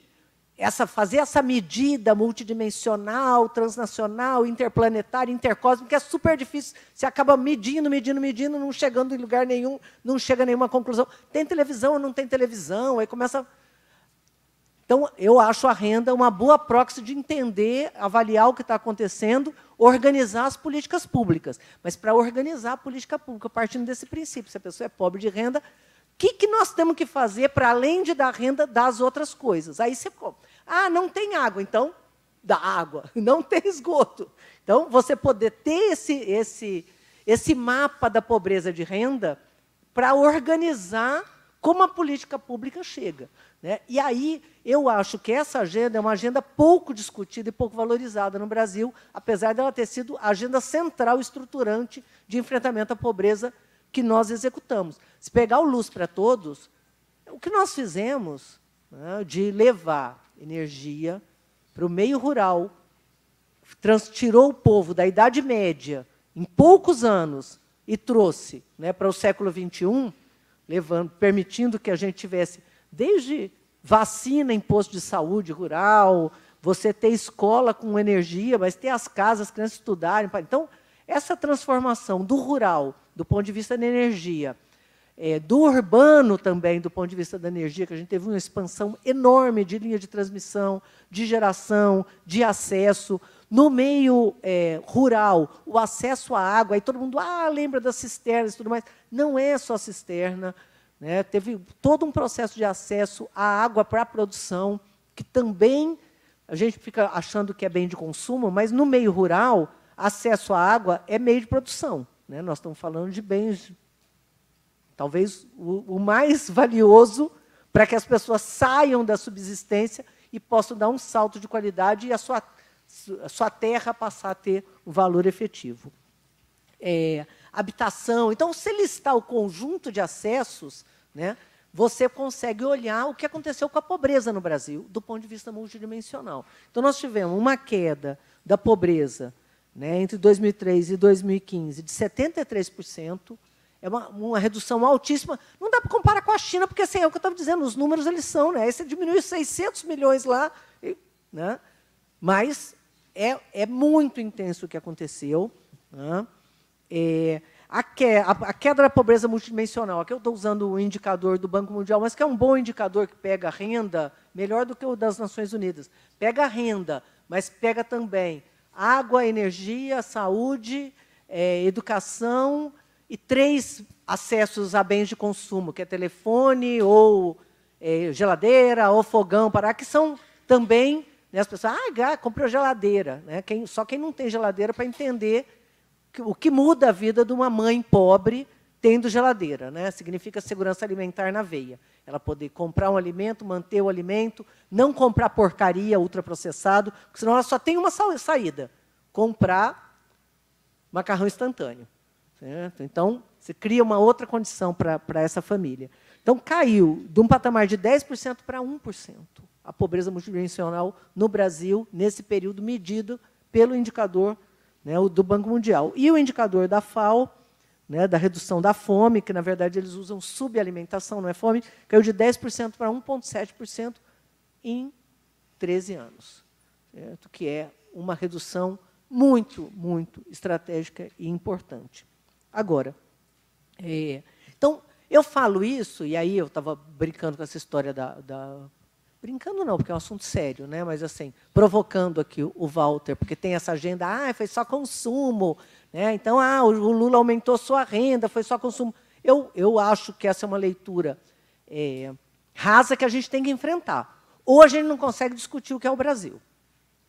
essa, fazer essa medida multidimensional, transnacional, interplanetária, intercósmica, é super difícil. Você acaba medindo, medindo, medindo, não chegando em lugar nenhum, não chega a nenhuma conclusão. Tem televisão ou não tem televisão? Aí começa então, eu acho a renda uma boa proxy de entender, avaliar o que está acontecendo, organizar as políticas públicas. Mas para organizar a política pública, partindo desse princípio, se a pessoa é pobre de renda, o que, que nós temos que fazer para além de dar renda, dar as outras coisas? Aí você. Ah, não tem água, então dá água. Não tem esgoto. Então, você poder ter esse, esse, esse mapa da pobreza de renda para organizar como a política pública chega. Né? E aí eu acho que essa agenda é uma agenda pouco discutida e pouco valorizada no Brasil, apesar dela ter sido a agenda central estruturante de enfrentamento à pobreza que nós executamos. Se pegar o Luz para Todos, o que nós fizemos né, de levar energia para o meio rural, tirou o povo da Idade Média em poucos anos e trouxe né, para o século XXI, levando, permitindo que a gente tivesse Desde vacina em posto de saúde rural, você ter escola com energia, mas ter as casas, as crianças estudarem. Então, essa transformação do rural, do ponto de vista da energia, é, do urbano também, do ponto de vista da energia, que a gente teve uma expansão enorme de linha de transmissão, de geração, de acesso. No meio é, rural, o acesso à água, aí todo mundo ah, lembra das cisternas e tudo mais. Não é só cisterna, né? Teve todo um processo de acesso à água para a produção, que também a gente fica achando que é bem de consumo, mas no meio rural, acesso à água é meio de produção. Né? Nós estamos falando de bens, talvez o, o mais valioso para que as pessoas saiam da subsistência e possam dar um salto de qualidade e a sua, a sua terra passar a ter um valor efetivo. É, habitação. Então, se listar o conjunto de acessos, né, você consegue olhar o que aconteceu com a pobreza no Brasil, do ponto de vista multidimensional. Então, nós tivemos uma queda da pobreza né, entre 2003 e 2015 de 73%. É uma, uma, redução altíssima. Não dá para comparar com a China, porque assim, é o que eu estava dizendo, os números eles são. Né? Aí você diminuiu 600 milhões lá. E, né? Mas é, é muito intenso o que aconteceu. Né? É, a, que, a, a, queda da pobreza multidimensional. Aqui eu estou usando o indicador do Banco Mundial, mas que é um bom indicador que pega renda, melhor do que o das Nações Unidas. Pega renda, mas pega também água, energia, saúde, é, educação e três acessos a bens de consumo, que é telefone ou é, geladeira ou fogão, para que são também né, as pessoas, ah, comprou geladeira, né? Quem, só quem não tem geladeira para entender o que muda a vida de uma mãe pobre tendo geladeira, né? Significa segurança alimentar na veia. Ela poder comprar um alimento, manter o alimento, não comprar porcaria ultraprocessado, porque senão ela só tem uma saída: comprar macarrão instantâneo. Certo? Então, você cria uma outra condição para essa família. Então, caiu de um patamar de 10% para 1% a pobreza multidimensional no Brasil, nesse período medido pelo indicador né, do Banco Mundial. E o indicador da FAO, né, da redução da fome, que na verdade eles usam subalimentação, não é fome, caiu de 10% para 1,7% em 13 anos, certo? que é uma redução muito, muito estratégica e importante. Agora, é, então, eu falo isso, e aí eu estava brincando com essa história da, da brincando não, porque é um assunto sério, né? Mas assim, provocando aqui o Walter, porque tem essa agenda, ah, foi só consumo, né? Então, ah, o Lula aumentou sua renda, foi só consumo. Eu, eu acho que essa é uma leitura é, rasa que a gente tem que enfrentar. Ou a gente não consegue discutir o que é o Brasil.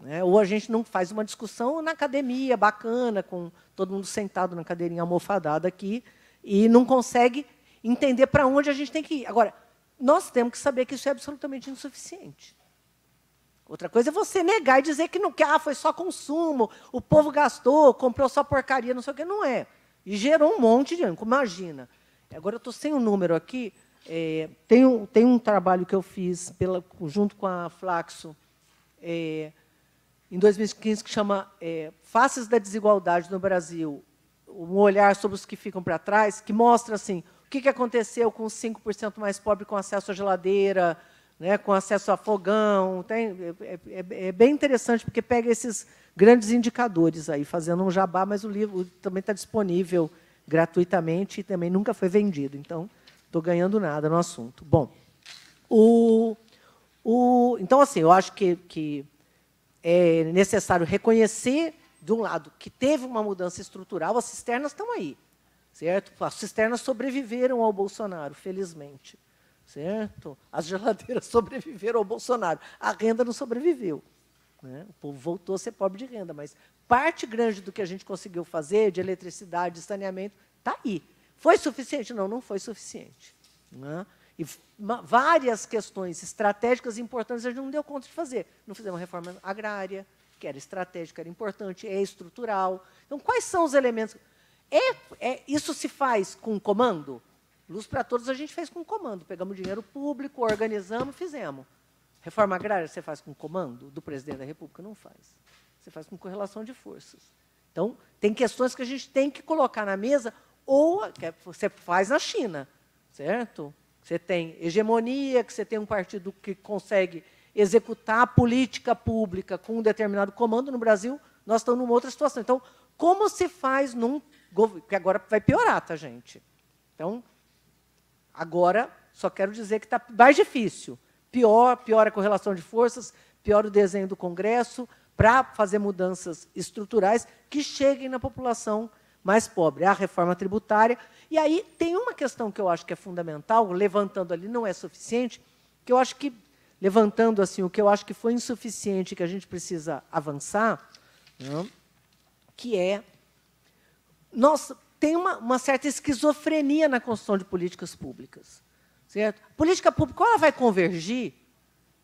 Né? Ou a gente não faz uma discussão na academia, bacana, com todo mundo sentado na cadeirinha almofadada aqui, e não consegue entender para onde a gente tem que ir. Agora, nós temos que saber que isso é absolutamente insuficiente. Outra coisa é você negar e dizer que não quer, ah, foi só consumo, o povo gastou, comprou só porcaria, não sei o que, não é. E gerou um monte de ânimo, imagina. Agora eu estou sem o um número aqui, é, tem, um, tem um trabalho que eu fiz pela, junto com a Flaxo, é, em 2015, que chama é, Faces da Desigualdade no Brasil, um olhar sobre os que ficam para trás, que mostra assim, que, que aconteceu com os 5% mais pobres com acesso à geladeira, né, com acesso a fogão? Tem, é, é, é, bem interessante, porque pega esses grandes indicadores aí, fazendo um jabá, mas o livro também está disponível gratuitamente e também nunca foi vendido. Então, estou ganhando nada no assunto. Bom, o, o, então, assim, eu acho que, que é necessário reconhecer, de um lado, que teve uma mudança estrutural, as cisternas estão aí certo? As cisternas sobreviveram ao Bolsonaro, felizmente, certo? As geladeiras sobreviveram ao Bolsonaro, a renda não sobreviveu. Né? O povo voltou a ser pobre de renda, mas parte grande do que a gente conseguiu fazer, de eletricidade, de saneamento, está aí. Foi suficiente? Não, não foi suficiente. Né? E várias questões estratégicas importantes a gente não deu conta de fazer. Não fizemos reforma agrária, que era estratégica, era importante, é estrutural. Então, quais são os elementos? É, é, isso se faz com comando? Luz para todos a gente fez com comando. Pegamos dinheiro público, organizamos, fizemos. Reforma agrária você faz com comando do presidente da República? Não faz. Você faz com correlação de forças. Então, tem questões que a gente tem que colocar na mesa, ou que é, você faz na China, certo? Você tem hegemonia, que você tem um partido que consegue executar a política pública com um determinado comando. No Brasil, nós estamos numa outra situação. Então, como se faz num que agora vai piorar, tá, gente? Então, agora só quero dizer que está mais difícil. Pior, pior a correlação de forças, pior o desenho do Congresso, para fazer mudanças estruturais que cheguem na população mais pobre. A reforma tributária. E aí tem uma questão que eu acho que é fundamental, levantando ali, não é suficiente, que eu acho que, levantando assim, o que eu acho que foi insuficiente, que a gente precisa avançar, né, que é nós tem uma, uma, certa esquizofrenia na construção de políticas públicas. Certo? A política pública ela vai convergir.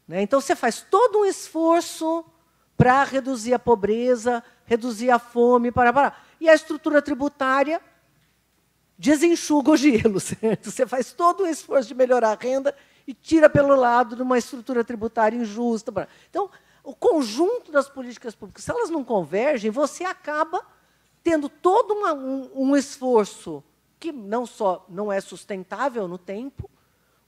Né? Então, você faz todo um esforço para reduzir a pobreza, reduzir a fome, para, para. E a estrutura tributária desenxuga o gelo. Certo? Você faz todo um esforço de melhorar a renda e tira pelo lado de uma estrutura tributária injusta. Para. Então, o conjunto das políticas públicas, se elas não convergem, você acaba tendo todo uma, um, um esforço que não só não é sustentável no tempo,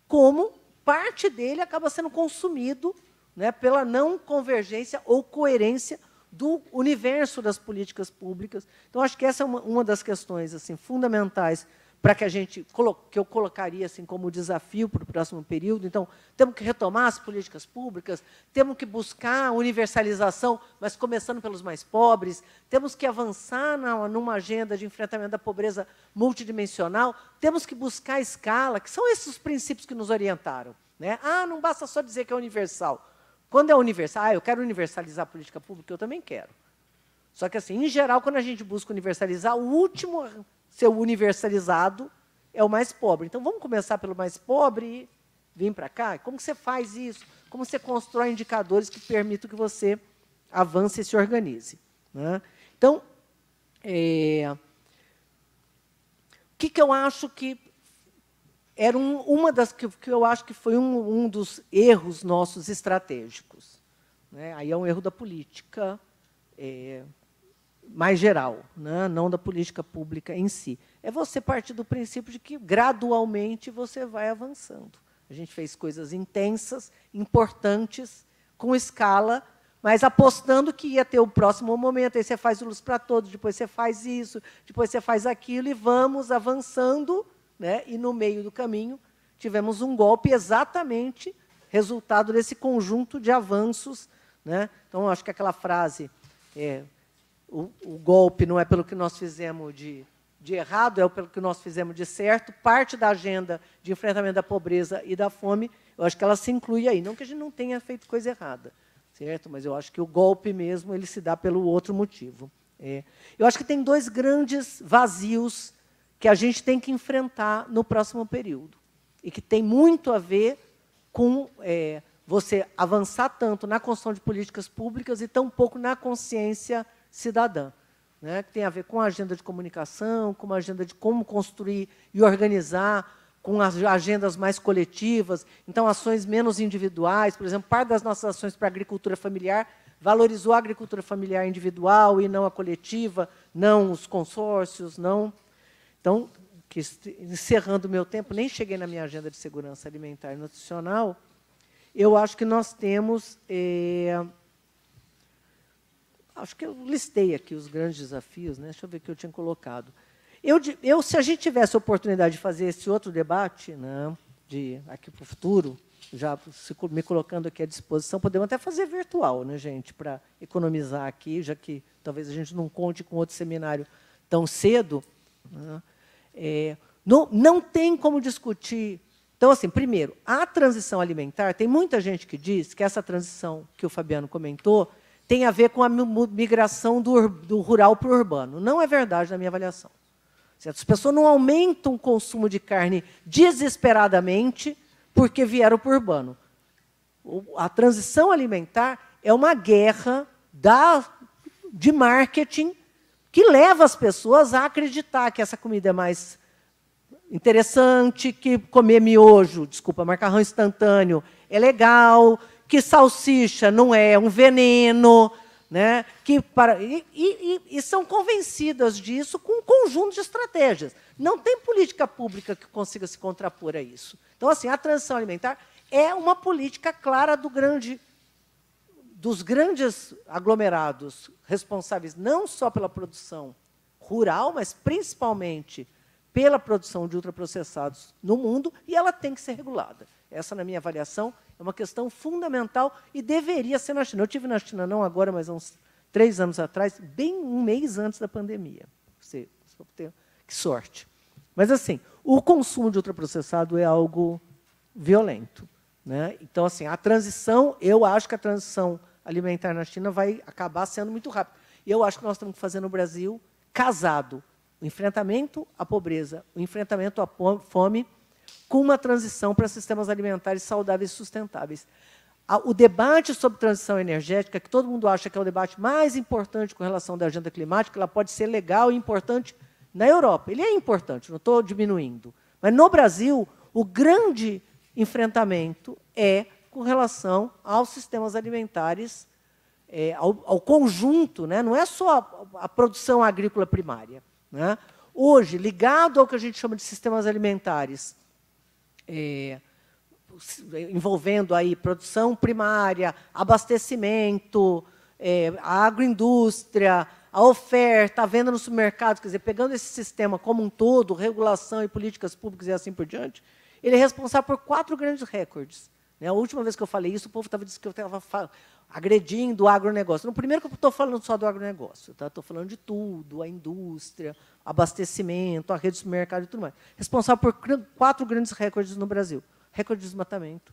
como parte dele acaba sendo consumido né, pela não convergência ou coerência do universo das políticas públicas. Então, acho que essa é uma, uma das questões assim, fundamentais para que a gente que eu colocaria assim como desafio para o próximo período. Então, temos que retomar as políticas públicas, temos que buscar universalização, mas começando pelos mais pobres, temos que avançar na, numa agenda de enfrentamento da pobreza multidimensional, temos que buscar a escala, que são esses os princípios que nos orientaram, né? Ah, não basta só dizer que é universal. Quando é universal, ah, eu quero universalizar a política pública, eu também quero. Só que assim, em geral, quando a gente busca universalizar, o último ser universalizado, é o mais pobre. Então vamos começar pelo mais pobre, e vir para cá. Como você faz isso? Como você constrói indicadores que permitam que você avance e se organize? Né? Então, é, o que, que eu acho que era um, uma das que, que, eu acho que foi um, um dos erros nossos estratégicos. Né? Aí é um erro da política, é, mais geral, né? não da política pública em si. É você partir do princípio de que gradualmente você vai avançando. A gente fez coisas intensas, importantes, com escala, mas apostando que ia ter o próximo momento. Aí você faz luz para todos, depois você faz isso, depois você faz aquilo, e vamos avançando. Né? E no meio do caminho tivemos um golpe exatamente resultado desse conjunto de avanços. Né? Então, acho que aquela frase. É, o, o golpe não é pelo que nós fizemos de, de errado, é pelo que nós fizemos de certo. Parte da agenda de enfrentamento da pobreza e da fome, eu acho que ela se inclui aí. Não que a gente não tenha feito coisa errada, certo? Mas eu acho que o golpe mesmo ele se dá pelo outro motivo. É. Eu acho que tem dois grandes vazios que a gente tem que enfrentar no próximo período e que tem muito a ver com é, você avançar tanto na construção de políticas públicas e tão pouco na consciência cidadã, né, que tem a ver com a agenda de comunicação, com a agenda de como construir e organizar, com as agendas mais coletivas, então ações menos individuais, por exemplo, parte das nossas ações para a agricultura familiar valorizou a agricultura familiar individual e não a coletiva, não os consórcios, não. Então, que, encerrando o meu tempo, nem cheguei na minha agenda de segurança alimentar e nutricional, eu acho que nós temos. Eh, Acho que eu listei aqui os grandes desafios, né? deixa eu ver o que eu tinha colocado. Eu, eu, se a gente tivesse a oportunidade de fazer esse outro debate, não, né, de aqui para o futuro, já se, me colocando aqui à disposição, podemos até fazer virtual, né, gente, para economizar aqui, já que talvez a gente não conte com outro seminário tão cedo. Né? É, não, não tem como discutir. Então, assim, primeiro, a transição alimentar, tem muita gente que diz que essa transição que o Fabiano comentou tem a ver com a migração do, do rural para o urbano. Não é verdade, na minha avaliação. Certo? As pessoas não aumentam o consumo de carne desesperadamente porque vieram para o urbano. A transição alimentar é uma guerra da, de marketing que leva as pessoas a acreditar que essa comida é mais interessante, que comer miojo, desculpa, macarrão instantâneo é legal, que salsicha não é um veneno, né? que para... e, e, e são convencidas disso com um conjunto de estratégias. Não tem política pública que consiga se contrapor a isso. Então, assim, a transição alimentar é uma política clara do grande, dos grandes aglomerados responsáveis não só pela produção rural, mas principalmente pela produção de ultraprocessados no mundo, e ela tem que ser regulada. Essa, na minha avaliação, é uma questão fundamental e deveria ser na China. Eu tive na China não agora, mas há uns três anos atrás, bem um mês antes da pandemia. Você, que sorte. Mas assim, o consumo de ultraprocessado é algo violento, né? Então assim, a transição, eu acho que a transição alimentar na China vai acabar sendo muito rápida. E eu acho que nós temos que fazer no Brasil casado o enfrentamento à pobreza, o enfrentamento à fome com uma transição para sistemas alimentares saudáveis e sustentáveis. O debate sobre transição energética, que todo mundo acha que é o debate mais importante com relação à agenda climática, ela pode ser legal e importante na Europa. Ele é importante, não estou diminuindo. Mas no Brasil, o grande enfrentamento é com relação aos sistemas alimentares, é, ao, ao, conjunto, né? não é só a, a produção agrícola primária. Né? Hoje, ligado ao que a gente chama de sistemas alimentares é, é, envolvendo aí produção primária, abastecimento, é, a agroindústria, a oferta, a venda no supermercado, quer dizer, pegando esse sistema como um todo, regulação e políticas públicas e assim por diante, ele é responsável por quatro grandes recordes. Né? A última vez que eu falei isso, o povo estava dizendo que eu estava agredindo o agronegócio. No primeiro que eu estou falando só do agronegócio, tá? estou falando de tudo, a indústria, abastecimento, a rede de supermercado e tudo mais. Responsável por quatro grandes recordes no Brasil. Recorde de desmatamento,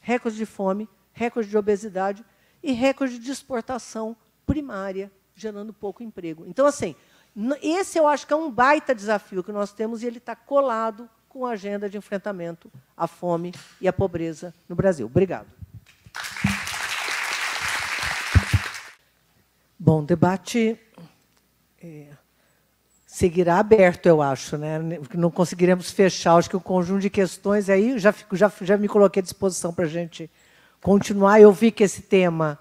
recorde de fome, recorde de obesidade e recorde de exportação primária, gerando pouco emprego. Então, assim, esse eu acho que é um baita desafio que nós temos e ele está colado com a agenda de enfrentamento à fome e à pobreza no Brasil. Obrigado. Bom, o debate é, seguirá aberto, eu acho, né? Não conseguiremos fechar, acho que o conjunto de questões aí já fico, já, já me coloquei à disposição para a gente continuar. Eu vi que esse tema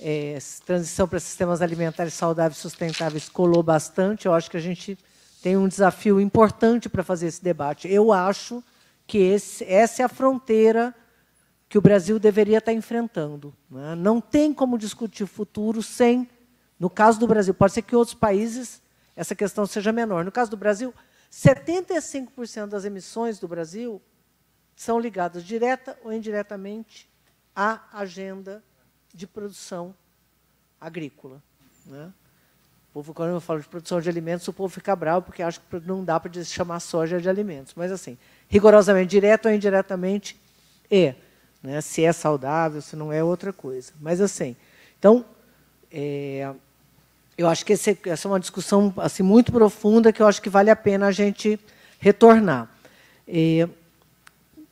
é, transição para sistemas alimentares saudáveis e sustentáveis colou bastante. Eu acho que a gente tem um desafio importante para fazer esse debate. Eu acho que esse, essa é a fronteira que o Brasil deveria estar tá enfrentando. Né? Não tem como discutir o futuro sem no caso do Brasil, pode ser que em outros países essa questão seja menor. No caso do Brasil, 75% das emissões do Brasil são ligadas direta ou indiretamente à agenda de produção agrícola. Né? O povo, quando eu falo de produção de alimentos, o povo fica bravo, porque acha que não dá para chamar soja de alimentos. Mas, assim, rigorosamente, direto ou indiretamente, é. Né? Se é saudável, se não é, é outra coisa. Mas, assim, então, é, eu acho que esse, essa é uma discussão assim muito profunda que eu acho que vale a pena a gente retornar. E,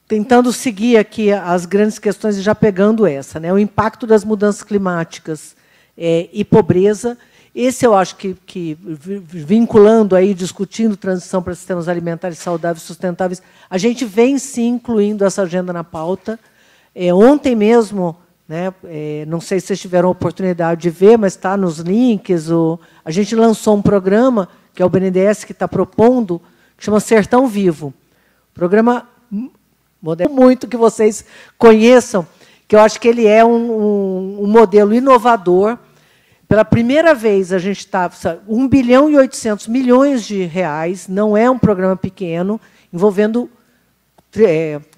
tentando seguir aqui as grandes questões e já pegando essa, né? O impacto das mudanças climáticas é, e pobreza. Esse eu acho que, que, vinculando aí, discutindo transição para sistemas alimentares saudáveis e sustentáveis, a gente vem sim incluindo essa agenda na pauta. É, ontem mesmo né? É, não sei se vocês tiveram a oportunidade de ver, mas está nos links. O, a gente lançou um programa, que é o BNDES que está propondo, que chama Sertão Vivo. Programa modelo muito que vocês conheçam, que eu acho que ele é um, um, um modelo inovador. Pela primeira vez, a gente está... 1 bilhão e 800 milhões de reais, não é um programa pequeno, envolvendo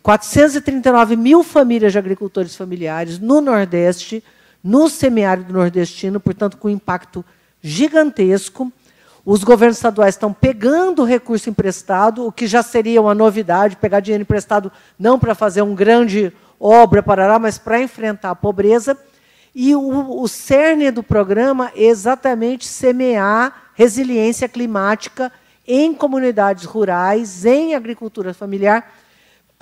439 é, mil famílias de agricultores familiares no Nordeste, no semiárido nordestino, portanto, com impacto gigantesco. Os governos estaduais estão pegando recurso emprestado, o que já seria uma novidade, pegar dinheiro emprestado não para fazer uma grande obra, parará, mas para enfrentar a pobreza. E o, o cerne do programa é exatamente semear resiliência climática em comunidades rurais, em agricultura familiar,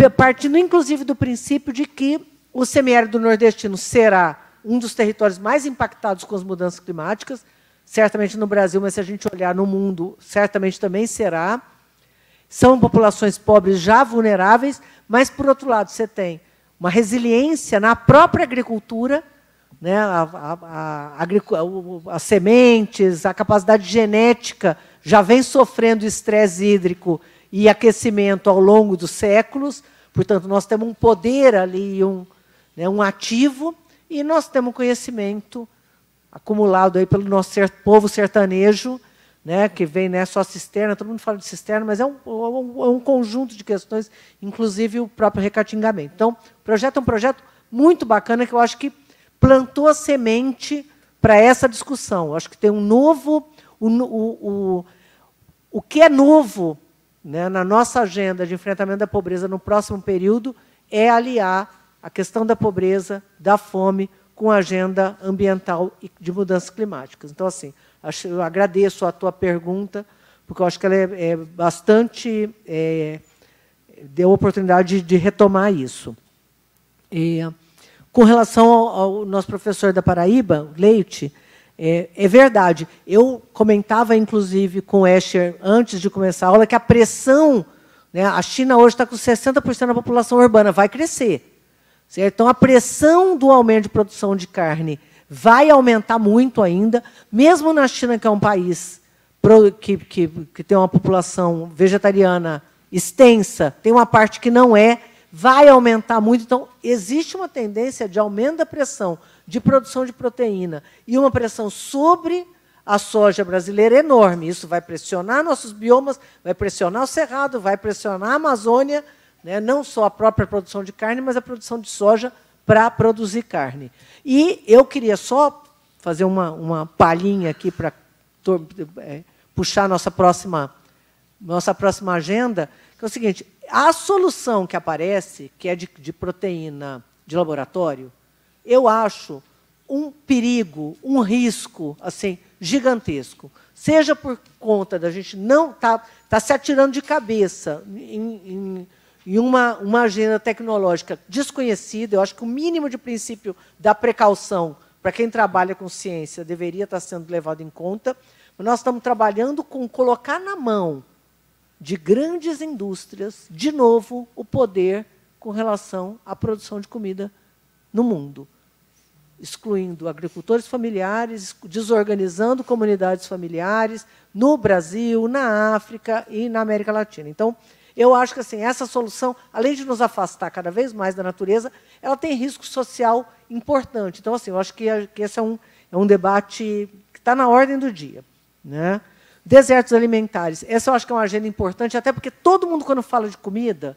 partindo inclusive do princípio de que o semiárido nordestino será um dos territórios mais impactados com as mudanças climáticas, certamente no Brasil, mas se a gente olhar no mundo, certamente também será. São populações pobres já vulneráveis, mas, por outro lado, você tem uma resiliência na própria agricultura, né, a, a, a, as sementes, a capacidade genética já vem sofrendo estresse hídrico e aquecimento ao longo dos séculos. Portanto, nós temos um poder ali, um, né, um ativo, e nós temos conhecimento acumulado aí pelo nosso ser, povo sertanejo, né, que vem né, só cisterna, todo mundo fala de cisterna, mas é um, é um, é um conjunto de questões, inclusive o próprio recatingamento. Então, o projeto é um projeto muito bacana que eu acho que plantou a semente para essa discussão. Eu acho que tem um novo. O, o, o, o que é novo né, na nossa agenda de enfrentamento da pobreza no próximo período é aliar a questão da pobreza, da fome, com a agenda ambiental e de mudanças climáticas. Então, assim, eu agradeço a tua pergunta, porque eu acho que ela é, é bastante. É, deu a oportunidade de, de retomar isso. E, com relação ao, ao, nosso professor da Paraíba, Leite, é, é, verdade. Eu comentava, inclusive, com o Escher, antes de começar a aula, que a pressão. Né, a China hoje está com 60% da população urbana, vai crescer. Certo? Então, a pressão do aumento de produção de carne vai aumentar muito ainda, mesmo na China, que é um país que, que, que tem uma população vegetariana extensa, tem uma parte que não é, vai aumentar muito. Então, existe uma tendência de aumento da pressão de produção de proteína e uma pressão sobre a soja brasileira enorme. Isso vai pressionar nossos biomas, vai pressionar o cerrado, vai pressionar a Amazônia, né? não só a própria produção de carne, mas a produção de soja para produzir carne. E eu queria só fazer uma, uma palhinha aqui para é, puxar nossa próxima, nossa próxima agenda, que é o seguinte, a solução que aparece, que é de, de proteína de laboratório, eu acho um perigo, um risco assim gigantesco. Seja por conta da gente não estar tá, tá se atirando de cabeça em, em, em, uma, uma agenda tecnológica desconhecida, eu acho que o mínimo de princípio da precaução para quem trabalha com ciência deveria estar sendo levado em conta. nós estamos trabalhando com colocar na mão de grandes indústrias, de novo, o poder com relação à produção de comida no mundo, excluindo agricultores familiares, desorganizando comunidades familiares no Brasil, na África e na América Latina. Então, eu acho que assim, essa solução, além de nos afastar cada vez mais da natureza, ela tem risco social importante. Então, assim, eu acho que, que esse é um, é um debate que está na ordem do dia. Né? Desertos alimentares. Essa eu acho que é uma agenda importante, até porque todo mundo, quando fala de comida,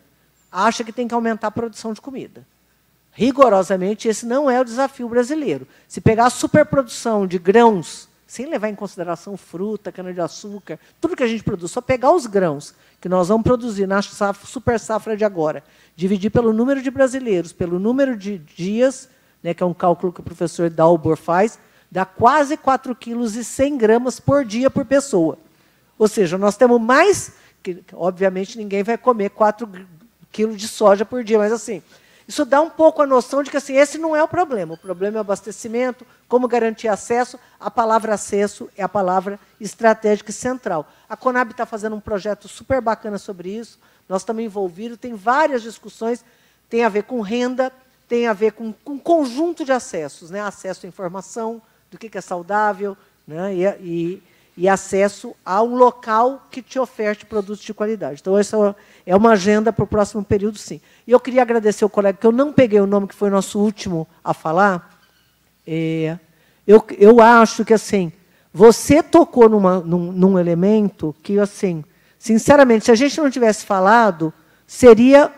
acha que tem que aumentar a produção de comida. Rigorosamente, esse não é o desafio brasileiro. Se pegar a superprodução de grãos, sem levar em consideração fruta, cana-de-açúcar, tudo que a gente produz, só pegar os grãos que nós vamos produzir na safra, super safra de agora, dividir pelo número de brasileiros, pelo número de dias, né, que é um cálculo que o professor Dalbor faz, Dá quase 4 quilos e gramas por dia por pessoa. Ou seja, nós temos mais, que, obviamente ninguém vai comer 4 quilos de soja por dia, mas assim, isso dá um pouco a noção de que assim, esse não é o problema. O problema é o abastecimento, como garantir acesso. A palavra acesso é a palavra estratégica e central. A Conab está fazendo um projeto super bacana sobre isso. Nós estamos envolvidos, tem várias discussões, tem a ver com renda, tem a ver com, com um conjunto de acessos, né? acesso à informação, do que, que é saudável né? e, e, e, acesso a um local que te oferte produtos de qualidade. Então, essa é uma agenda para o próximo período, sim. E eu queria agradecer ao colega, que eu não peguei o nome, que foi o nosso último a falar. É, eu, eu acho que, assim, você tocou numa, num, num elemento que, assim, sinceramente, se a gente não tivesse falado, seria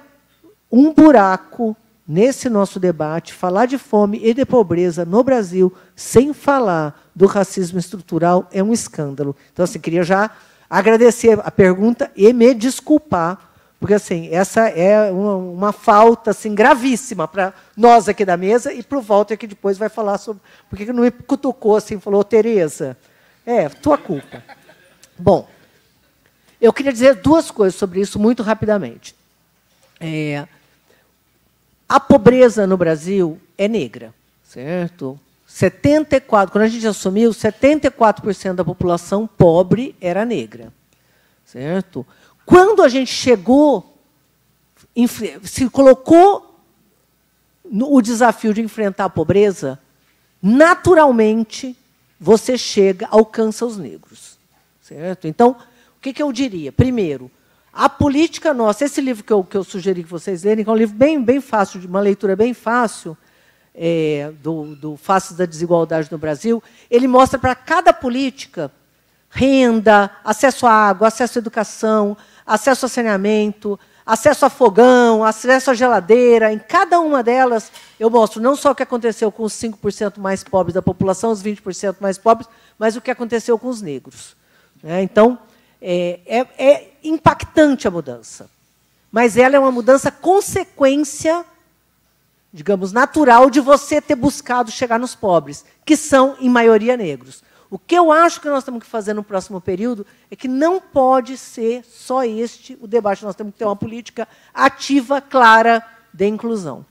um buraco nesse nosso debate, falar de fome e de pobreza no Brasil, sem falar do racismo estrutural, é um escândalo. Então, assim, queria já agradecer a pergunta e me desculpar, porque assim, essa é uma, uma falta assim, gravíssima para nós aqui da mesa e para o Walter, que depois vai falar sobre. Por que não me cutucou assim, falou, Tereza, é, tua culpa. Bom, eu queria dizer duas coisas sobre isso muito rapidamente. É, a pobreza no Brasil é negra, certo? 74, quando a gente assumiu, 74% da população pobre era negra, certo? Quando a gente chegou, se colocou o desafio de enfrentar a pobreza, naturalmente você chega, alcança os negros, certo? Então, o que, que eu diria? Primeiro, a política nossa, esse livro que eu, que eu sugeri que vocês lerem, que é um livro bem, bem fácil, de uma leitura bem fácil, é, do, do Faces da Desigualdade no Brasil, ele mostra para cada política renda, acesso à água, acesso à educação, acesso a saneamento, acesso a fogão, acesso à geladeira. Em cada uma delas, eu mostro não só o que aconteceu com os 5% mais pobres da população, os 20% mais pobres, mas o que aconteceu com os negros. Né? Então, é, é, é impactante a mudança, mas ela é uma mudança consequência, digamos, natural de você ter buscado chegar nos pobres, que são, em maioria, negros. O que eu acho que nós temos que fazer no próximo período é que não pode ser só este o debate. Nós temos que ter uma política ativa, clara, de inclusão.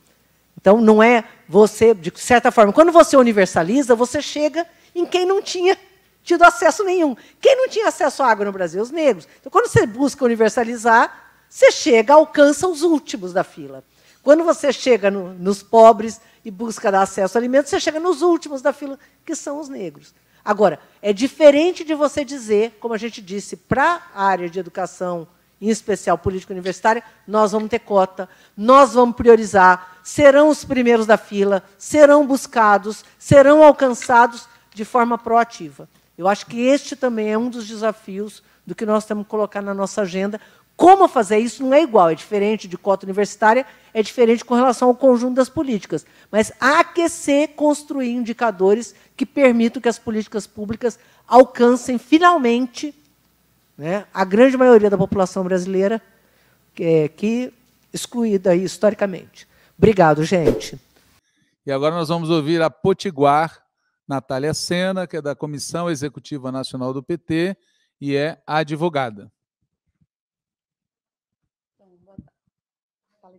Então, não é você, de certa forma, quando você universaliza, você chega em quem não tinha tido acesso nenhum. Quem não tinha acesso à água no Brasil? Os negros. Então, quando você busca universalizar, você chega, alcança os últimos da fila. Quando você chega no, nos pobres e busca dar acesso a alimentos, você chega nos últimos da fila, que são os negros. Agora, é diferente de você dizer, como a gente disse, para a área de educação, em especial política universitária, nós vamos ter cota, nós vamos priorizar, serão os primeiros da fila, serão buscados, serão alcançados de forma proativa. Eu acho que este também é um dos desafios do que nós temos que colocar na nossa agenda. Como fazer isso não é igual, é diferente de cota universitária, é diferente com relação ao conjunto das políticas. Mas aquecer, construir indicadores que permitam que as políticas públicas alcancem finalmente né, a grande maioria da população brasileira, que, é, que excluída historicamente. Obrigado, gente. E agora nós vamos ouvir a Potiguar, Natália Sena, que é da Comissão Executiva Nacional do PT e é advogada. Estão tá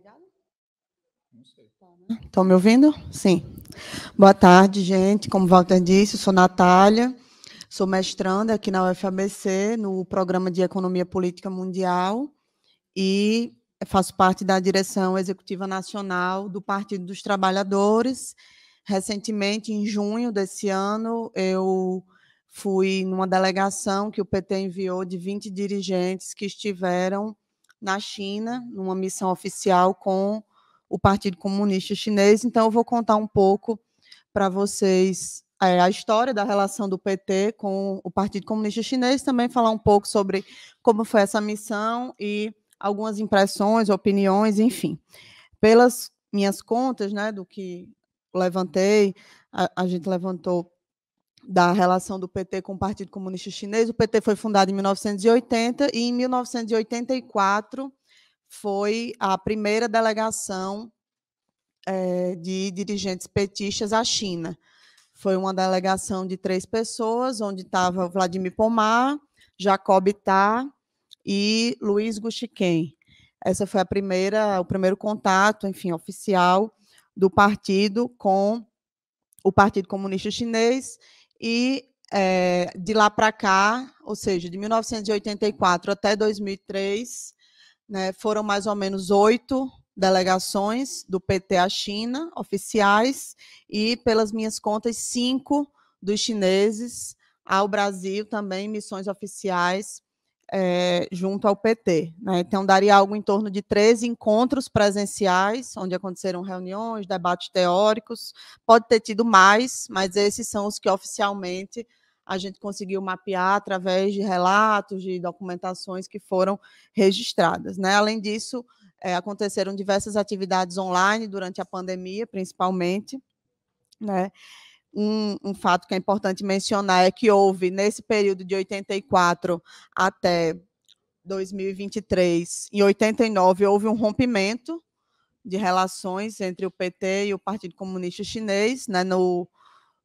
tá, né? me ouvindo? Sim. Boa tarde, gente. Como Walter disse, sou Natália, sou mestranda aqui na UFABC, no Programa de Economia Política Mundial, e faço parte da direção executiva nacional do Partido dos Trabalhadores Recentemente, em junho desse ano, eu fui numa delegação que o PT enviou de 20 dirigentes que estiveram na China, numa missão oficial com o Partido Comunista Chinês. Então, eu vou contar um pouco para vocês é, a história da relação do PT com o Partido Comunista Chinês, também falar um pouco sobre como foi essa missão e algumas impressões, opiniões, enfim. Pelas minhas contas, né, do que levantei, a, a gente levantou da relação do PT com o Partido Comunista Chinês. O PT foi fundado em 1980 e em 1984 foi a primeira delegação é, de dirigentes petistas à China. Foi uma delegação de três pessoas, onde estava Vladimir Pomar, Jacob Tá e Luiz Guxiquem. Essa foi a primeira, o primeiro contato, enfim, oficial do partido com o Partido Comunista Chinês e é, de lá para cá, ou seja, de 1984 até 2003, né, foram mais ou menos oito delegações do PT à China, oficiais, e, pelas minhas contas, cinco dos chineses ao Brasil, também missões oficiais é, junto ao PT. Né? Então, daria algo em torno de 13 encontros presenciais, onde aconteceram reuniões, debates teóricos. Pode ter tido mais, mas esses são os que oficialmente a gente conseguiu mapear através de relatos, de documentações que foram registradas. Né? Além disso, é, aconteceram diversas atividades online durante a pandemia, principalmente. Né? Um, um, fato que é importante mencionar é que houve, nesse período de 84 até 2023, em 89, houve um rompimento de relações entre o PT e o Partido Comunista Chinês. Né, no,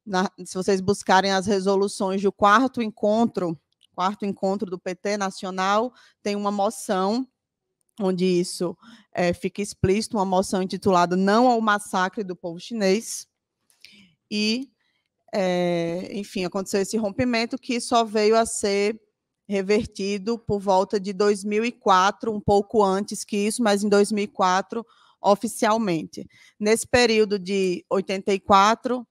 na, se vocês buscarem as resoluções do quarto encontro, quarto encontro do PT nacional, tem uma moção onde isso é, fica explícito, uma moção intitulada Não ao Massacre do Povo Chinês. E é, enfim, aconteceu esse rompimento que só veio a ser revertido por volta de 2004, um pouco antes que isso, mas em 2004 oficialmente. Nesse período de 84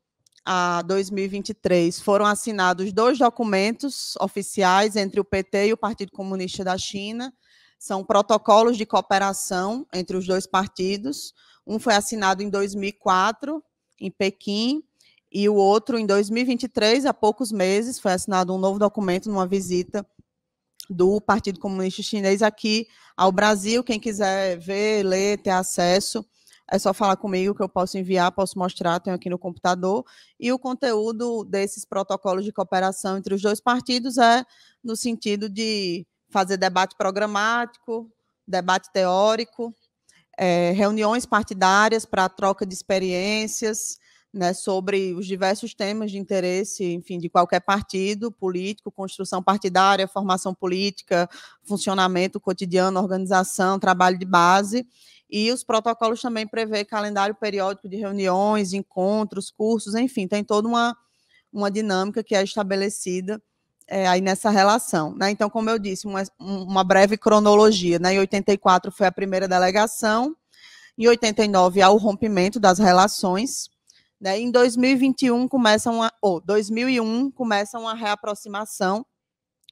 a 2023, foram assinados dois documentos oficiais entre o PT e o Partido Comunista da China. São protocolos de cooperação entre os dois partidos. Um foi assinado em 2004, em Pequim, e o outro em 2023, há poucos meses, foi assinado um novo documento numa visita do Partido Comunista Chinês aqui ao Brasil. Quem quiser ver, ler, ter acesso, é só falar comigo que eu posso enviar, posso mostrar, tenho aqui no computador. E o conteúdo desses protocolos de cooperação entre os dois partidos é no sentido de fazer debate programático, debate teórico, é, reuniões partidárias para troca de experiências, né, sobre os diversos temas de interesse, enfim, de qualquer partido político, construção partidária, formação política, funcionamento cotidiano, organização, trabalho de base. E os protocolos também prevê calendário periódico de reuniões, encontros, cursos, enfim, tem toda uma, uma dinâmica que é estabelecida é, aí nessa relação. Né? Então, como eu disse, uma, uma breve cronologia. Né? Em 84 foi a primeira delegação, em 89 há o rompimento das relações, né? Em 2021 começa uma, ou oh, 2001 começa uma reaproximação,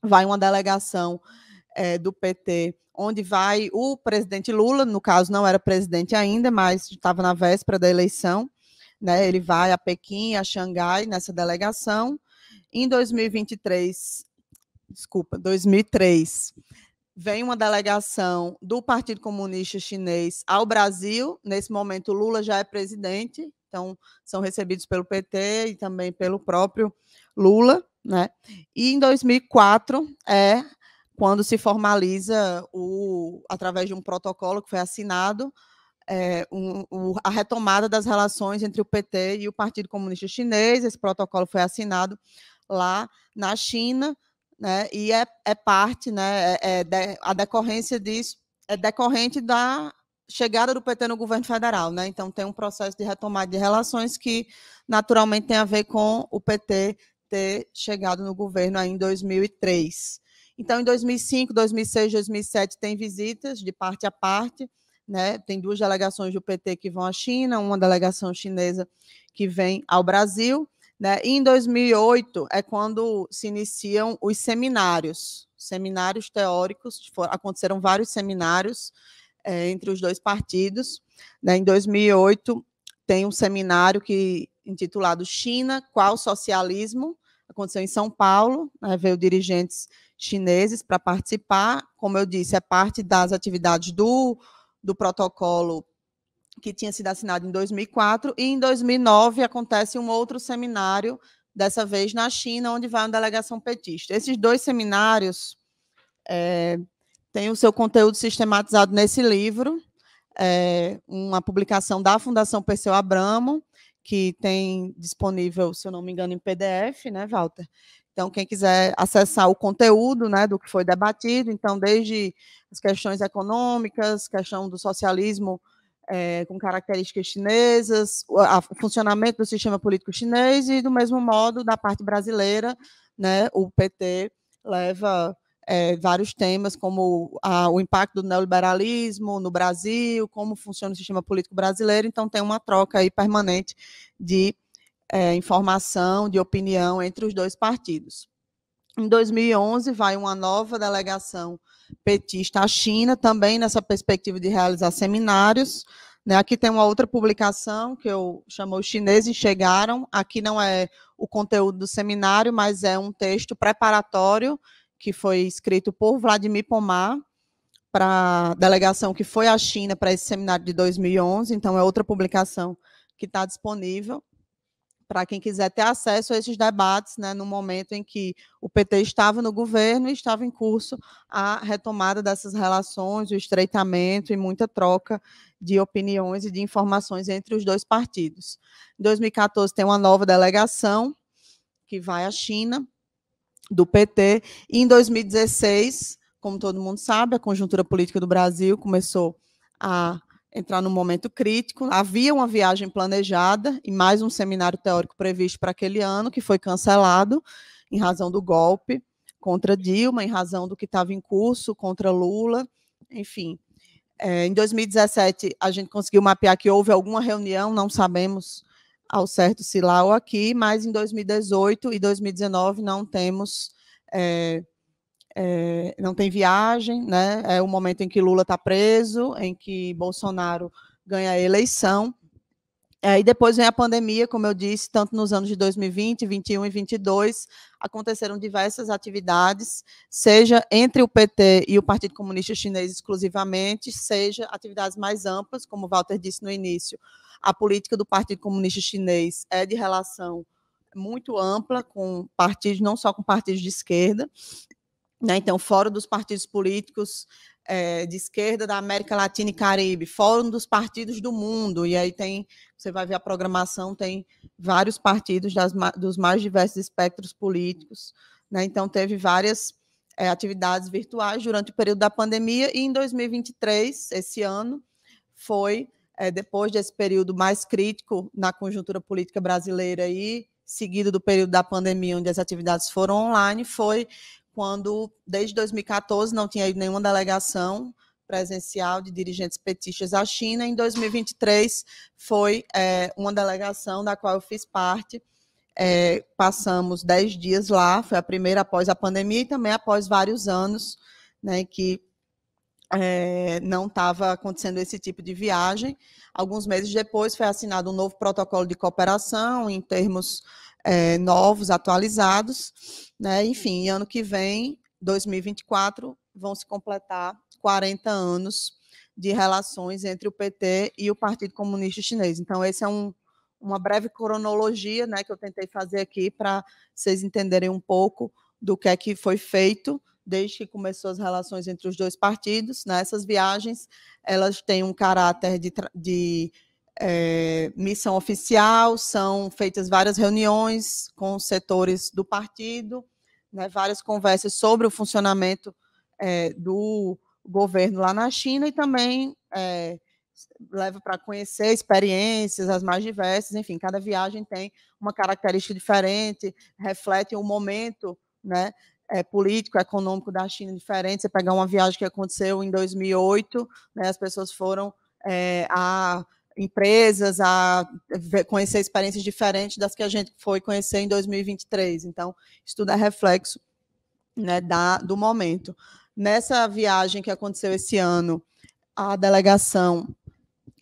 vai uma delegação é, do PT, onde vai o presidente Lula, no caso não era presidente ainda, mas estava na véspera da eleição, né? Ele vai a Pequim, a Xangai nessa delegação. Em 2023, desculpa, 2003 vem uma delegação do Partido Comunista Chinês ao Brasil. Nesse momento, Lula já é presidente, então são recebidos pelo PT e também pelo próprio Lula, né? E em 2004 é quando se formaliza o, através de um protocolo que foi assinado é, um, a retomada das relações entre o PT e o Partido Comunista Chinês. Esse protocolo foi assinado lá na China, né? E é, é parte, né? É, é de, a decorrência disso é decorrente da chegada do PT no governo federal, né? Então tem um processo de retomada de relações que naturalmente tem a ver com o PT ter chegado no governo em 2003. Então em 2005, 2006, 2007 tem visitas de parte a parte, né? Tem duas delegações do PT que vão à China, uma delegação chinesa que vem ao Brasil, né? E em 2008 é quando se iniciam os seminários, seminários teóricos, aconteceram vários seminários é, entre os dois partidos. Né? Em 2008, tem um seminário que intitulado China, qual socialismo? Aconteceu em São Paulo, né? veio dirigentes chineses para participar. Como eu disse, é parte das atividades do, do protocolo que tinha sido assinado em 2004. E em 2009 acontece um outro seminário, dessa vez na China, onde vai uma delegação petista. Esses dois seminários é, tem o seu conteúdo sistematizado nesse livro, é, uma publicação da Fundação Perseu Abramo, que tem disponível, se eu não me engano, em PDF, né, Walter? Então, quem quiser acessar o conteúdo né, do que foi debatido, então, desde as questões econômicas, questão do socialismo é, com características chinesas, o, a, o, funcionamento do sistema político chinês e, do mesmo modo, da parte brasileira, né, o PT leva é, vários temas, como a, o impacto do neoliberalismo no Brasil, como funciona o sistema político brasileiro. Então, tem uma troca aí permanente de é, informação, de opinião entre os dois partidos. Em 2011, vai uma nova delegação petista à China, também nessa perspectiva de realizar seminários. Né? Aqui tem uma outra publicação que eu chamo Os Chineses Chegaram. Aqui não é o conteúdo do seminário, mas é um texto preparatório que foi escrito por Vladimir Pomar para a delegação que foi à China para esse seminário de 2011, então é outra publicação que está disponível para quem quiser ter acesso a esses debates, né, no momento em que o PT estava no governo e estava em curso a retomada dessas relações, o estreitamento e muita troca de opiniões e de informações entre os dois partidos. Em 2014 tem uma nova delegação que vai à China do PT. E em 2016, como todo mundo sabe, a conjuntura política do Brasil começou a entrar num momento crítico. Havia uma viagem planejada e mais um seminário teórico previsto para aquele ano, que foi cancelado em razão do golpe contra Dilma, em razão do que estava em curso contra Lula, enfim. É, em 2017, a gente conseguiu mapear que houve alguma reunião, não sabemos ao certo se lá ou aqui, mas em 2018 e 2019 não temos. É, é, não tem viagem, né? É o momento em que Lula está preso, em que Bolsonaro ganha a eleição. É, e depois vem a pandemia, como eu disse, tanto nos anos de 2020, 21 e 22, aconteceram diversas atividades, seja entre o PT e o Partido Comunista Chinês exclusivamente, seja atividades mais amplas, como o Walter disse no início, a política do Partido Comunista Chinês é de relação muito ampla com partidos, não só com partidos de esquerda. Né? Então, fora dos partidos políticos é, de esquerda da América Latina e Caribe, fórum dos partidos do mundo, e aí tem, você vai ver a programação, tem vários partidos das, dos mais diversos espectros políticos, né? então teve várias é, atividades virtuais durante o período da pandemia, e em 2023, esse ano, foi é, depois desse período mais crítico na conjuntura política brasileira e seguido do período da pandemia, onde as atividades foram online, foi quando, desde 2014, não tinha nenhuma delegação presencial de dirigentes petistas à China. Em 2023, foi é, uma delegação da qual eu fiz parte. É, passamos dez dias lá, foi a primeira após a pandemia e também após vários anos né, que é, não estava acontecendo esse tipo de viagem. Alguns meses depois foi assinado um novo protocolo de cooperação em termos é, novos, atualizados. Né? Enfim, ano que vem, 2024, vão se completar 40 anos de relações entre o PT e o Partido Comunista Chinês. Então, esse é um, uma breve cronologia né, que eu tentei fazer aqui para vocês entenderem um pouco do que é que foi feito desde que começou as relações entre os dois partidos. Né? Essas viagens elas têm um caráter de, de é, missão oficial, são feitas várias reuniões com setores do partido, né? várias conversas sobre o funcionamento é, do governo lá na China e também é, leva para conhecer experiências as mais diversas, enfim, cada viagem tem uma característica diferente, reflete o um momento né, é, político, econômico da China diferente. Você pegar uma viagem que aconteceu em 2008, né, as pessoas foram é, a empresas, a conhecer experiências diferentes das que a gente foi conhecer em 2023. Então, isso tudo é reflexo né, da, do momento. Nessa viagem que aconteceu esse ano, a delegação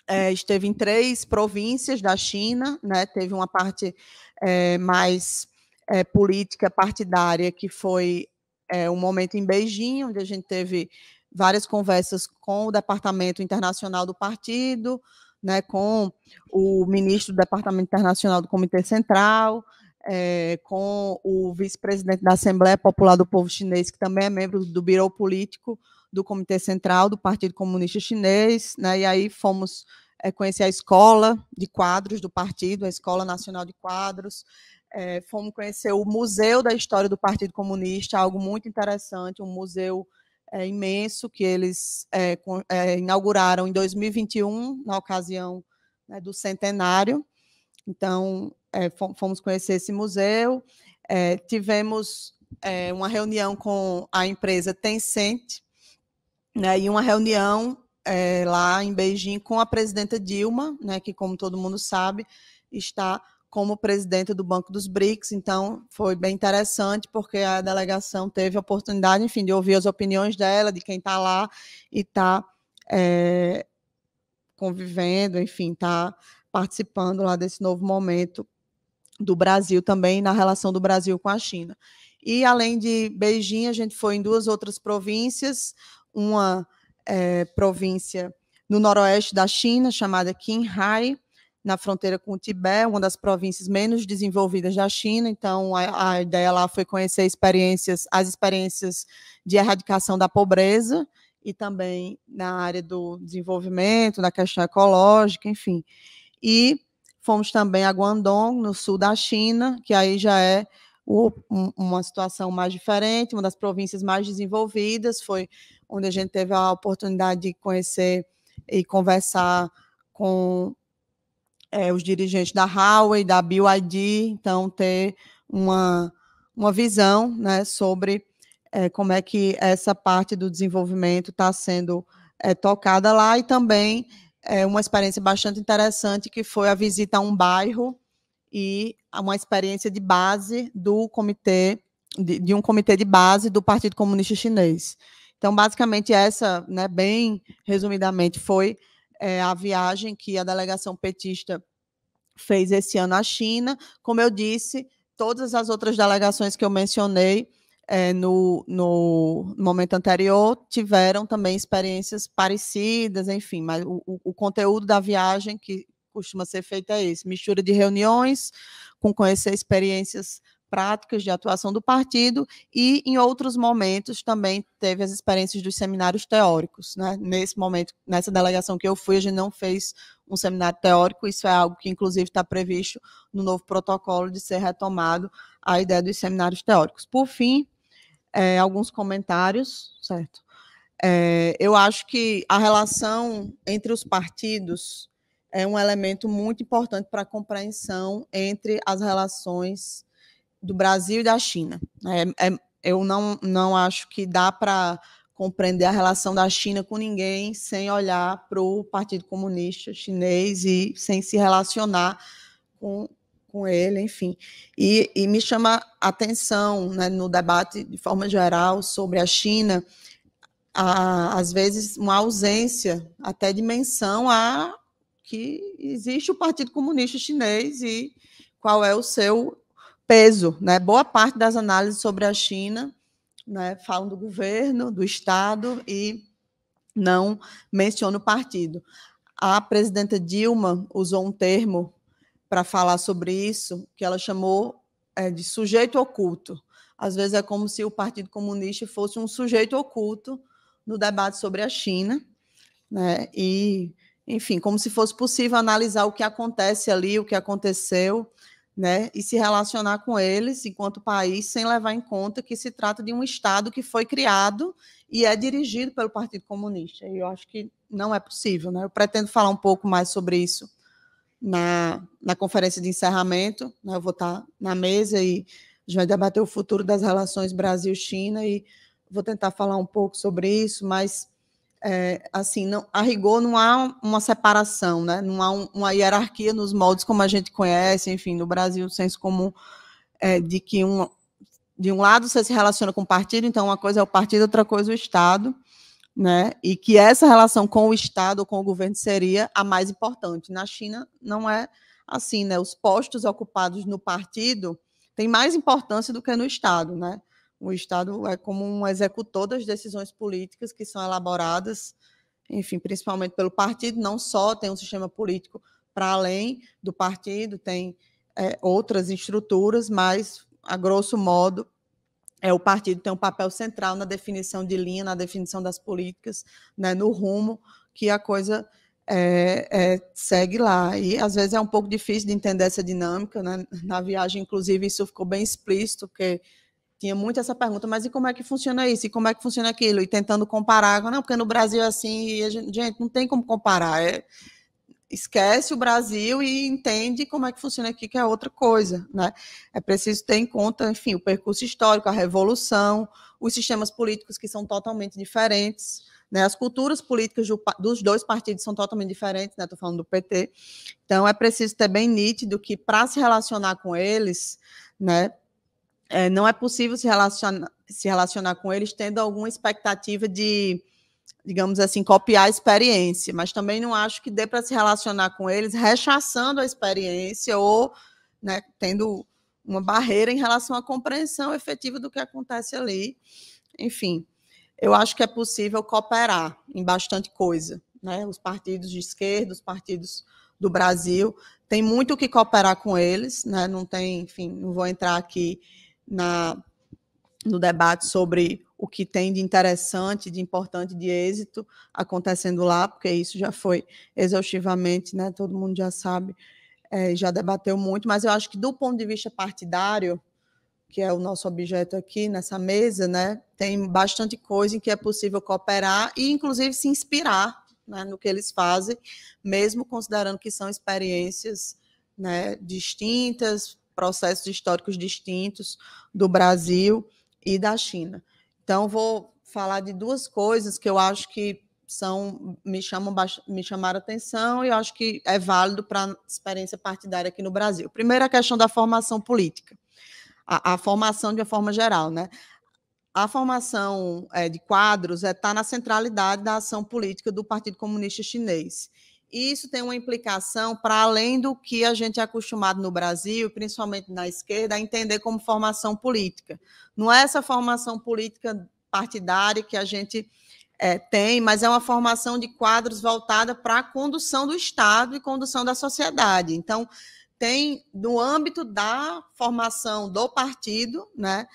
é, esteve em três províncias da China, né, teve uma parte é, mais é, política partidária, que foi é, um momento em Beijing, onde a gente teve várias conversas com o Departamento Internacional do Partido, né, com o ministro do Departamento Internacional do Comitê Central, é, com o vice-presidente da Assembleia Popular do Povo Chinês, que também é membro do Biro Político do Comitê Central do Partido Comunista Chinês, né, e aí fomos é, conhecer a escola de quadros do partido, a Escola Nacional de Quadros, é, fomos conhecer o Museu da História do Partido Comunista, algo muito interessante, um museu é, imenso que eles é, é inauguraram em 2021, na ocasião né, do centenário. Então, é, fomos conhecer esse museu. É, tivemos uma reunião com a empresa Tencent né, e uma reunião lá em Beijing com a presidenta Dilma, né, que, como todo mundo sabe, está como presidente do Banco dos BRICS, então foi bem interessante porque a delegação teve a oportunidade, enfim, de ouvir as opiniões dela, de quem está lá e está é, convivendo, enfim, está participando lá desse novo momento do Brasil também na relação do Brasil com a China. E além de Beijing, a gente foi em duas outras províncias, uma é, província no noroeste da China chamada Qinghai, na fronteira com o Tibete, uma das províncias menos desenvolvidas da China. Então, a, a ideia lá foi conhecer experiências, as experiências de erradicação da pobreza e também na área do desenvolvimento, da questão ecológica, enfim. E fomos também a Guangdong, no sul da China, que aí já é uma situação mais diferente, uma das províncias mais desenvolvidas, foi onde a gente teve a oportunidade de conhecer e conversar com é, os dirigentes da Huawei, da BYD, então ter uma, uma visão né, sobre é, como é que essa parte do desenvolvimento está sendo é, tocada lá e também é, uma experiência bastante interessante que foi a visita a um bairro e uma experiência de base do comitê de, de um comitê de base do Partido Comunista Chinês. Então, basicamente essa, né, bem resumidamente, foi é, a viagem que a delegação petista fez esse ano à China. Como eu disse, todas as outras delegações que eu mencionei é, no, no momento anterior tiveram também experiências parecidas, enfim, mas o, o conteúdo da viagem que costuma ser feita é esse: mistura de reuniões com conhecer experiências práticas de atuação do partido e em outros momentos também teve as experiências dos seminários teóricos, né? Nesse momento, nessa delegação que eu fui, a gente não fez um seminário teórico, isso é algo que inclusive está previsto no novo protocolo de ser retomado a ideia dos seminários teóricos. Por fim, é, alguns comentários, certo? É, eu acho que a relação entre os partidos é um elemento muito importante para a compreensão entre as relações do Brasil e da China. É, é, eu não, não acho que dá para compreender a relação da China com ninguém sem olhar para o Partido Comunista Chinês e sem se relacionar com, com ele, enfim. E, e me chama atenção né, no debate, de forma geral, sobre a China, a, às vezes, uma ausência até de menção a que existe o Partido Comunista Chinês e qual é o seu peso, né? Boa parte das análises sobre a China, né, falam do governo, do Estado e não mencionam o partido. A presidenta Dilma usou um termo para falar sobre isso que ela chamou é, de sujeito oculto. Às vezes é como se o Partido Comunista fosse um sujeito oculto no debate sobre a China, né? E enfim, como se fosse possível analisar o que acontece ali, o que aconteceu, né, e se relacionar com eles enquanto país, sem levar em conta que se trata de um Estado que foi criado e é dirigido pelo Partido Comunista. E eu acho que não é possível. Né? Eu pretendo falar um pouco mais sobre isso na, na conferência de encerramento. Né? Eu vou estar na mesa e a gente vai debater o futuro das relações Brasil-China e vou tentar falar um pouco sobre isso, mas é, assim, não, a rigor não há uma separação, né? não há um, uma hierarquia nos moldes como a gente conhece, enfim, no Brasil, o senso comum é, de que um, de um lado você se relaciona com o partido, então uma coisa é o partido, outra coisa é o Estado, né? e que essa relação com o Estado ou com o governo seria a mais importante. Na China não é assim, né? os postos ocupados no partido têm mais importância do que no Estado, né? O Estado é como um executor das decisões políticas que são elaboradas, enfim, principalmente pelo partido, não só tem um sistema político para além do partido, tem é, outras estruturas, mas, a grosso modo, é, o partido tem um papel central na definição de linha, na definição das políticas, né, no rumo que a coisa é, é, segue lá. E às vezes é um pouco difícil de entender essa dinâmica. Né? Na viagem, inclusive, isso ficou bem explícito, porque tinha muito essa pergunta, mas e como é que funciona isso? E como é que funciona aquilo? E tentando comparar, não, porque no Brasil é assim, gente, gente, não tem como comparar. É, esquece o Brasil e entende como é que funciona aqui, que é outra coisa, né? É preciso ter em conta, enfim, o percurso histórico, a revolução, os sistemas políticos que são totalmente diferentes, né? As culturas políticas do, dos dois partidos são totalmente diferentes, né? Estou falando do PT. Então, é preciso ter bem nítido que, para se relacionar com eles, né? é, não é possível se relacionar, se relacionar com eles tendo alguma expectativa de, digamos assim, copiar a experiência, mas também não acho que dê para se relacionar com eles rechaçando a experiência ou né, tendo uma barreira em relação à compreensão efetiva do que acontece ali. Enfim, eu acho que é possível cooperar em bastante coisa. Né? Os partidos de esquerda, os partidos do Brasil, tem muito o que cooperar com eles, né? não tem, enfim, não vou entrar aqui na, no debate sobre o que tem de interessante, de importante, de êxito acontecendo lá, porque isso já foi exaustivamente, né? Todo mundo já sabe, é, já debateu muito, mas eu acho que do ponto de vista partidário, que é o nosso objeto aqui nessa mesa, né? Tem bastante coisa em que é possível cooperar e, inclusive, se inspirar né, no que eles fazem, mesmo considerando que são experiências né, distintas, processos históricos distintos do Brasil e da China. Então, vou falar de duas coisas que eu acho que são me chamam me chamaram atenção e eu acho que é válido para a experiência partidária aqui no Brasil. Primeiro, a questão da formação política, a, a formação de uma forma geral, né? A formação é, de quadros está é, tá na centralidade da ação política do Partido Comunista Chinês. Isso tem uma implicação para além do que a gente é acostumado no Brasil, principalmente na esquerda, a entender como formação política. Não é essa formação política partidária que a gente é, tem, mas é uma formação de quadros voltada para a condução do Estado e condução da sociedade. Então, tem, no âmbito da formação do partido, né,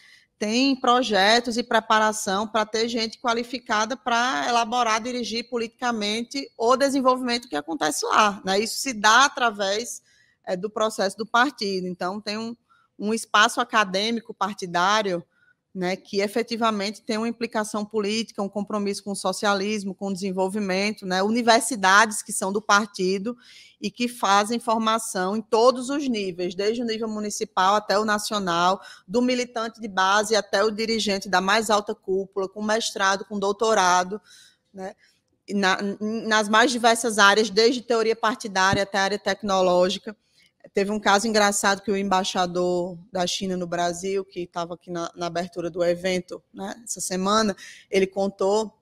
tem projetos e preparação para ter gente qualificada para elaborar, dirigir politicamente o desenvolvimento que acontece lá. Né? Isso se dá através é, do processo do partido. Então, tem um, um espaço acadêmico partidário né, que efetivamente tem uma implicação política, um compromisso com o socialismo, com o desenvolvimento, né, universidades que são do partido e que fazem formação em todos os níveis, desde o nível municipal até o nacional, do militante de base até o dirigente da mais alta cúpula, com mestrado, com doutorado, né, na, nas mais diversas áreas, desde teoria partidária até área tecnológica. Teve um caso engraçado que o embaixador da China no Brasil, que estava aqui na, na, abertura do evento né, essa semana, ele contou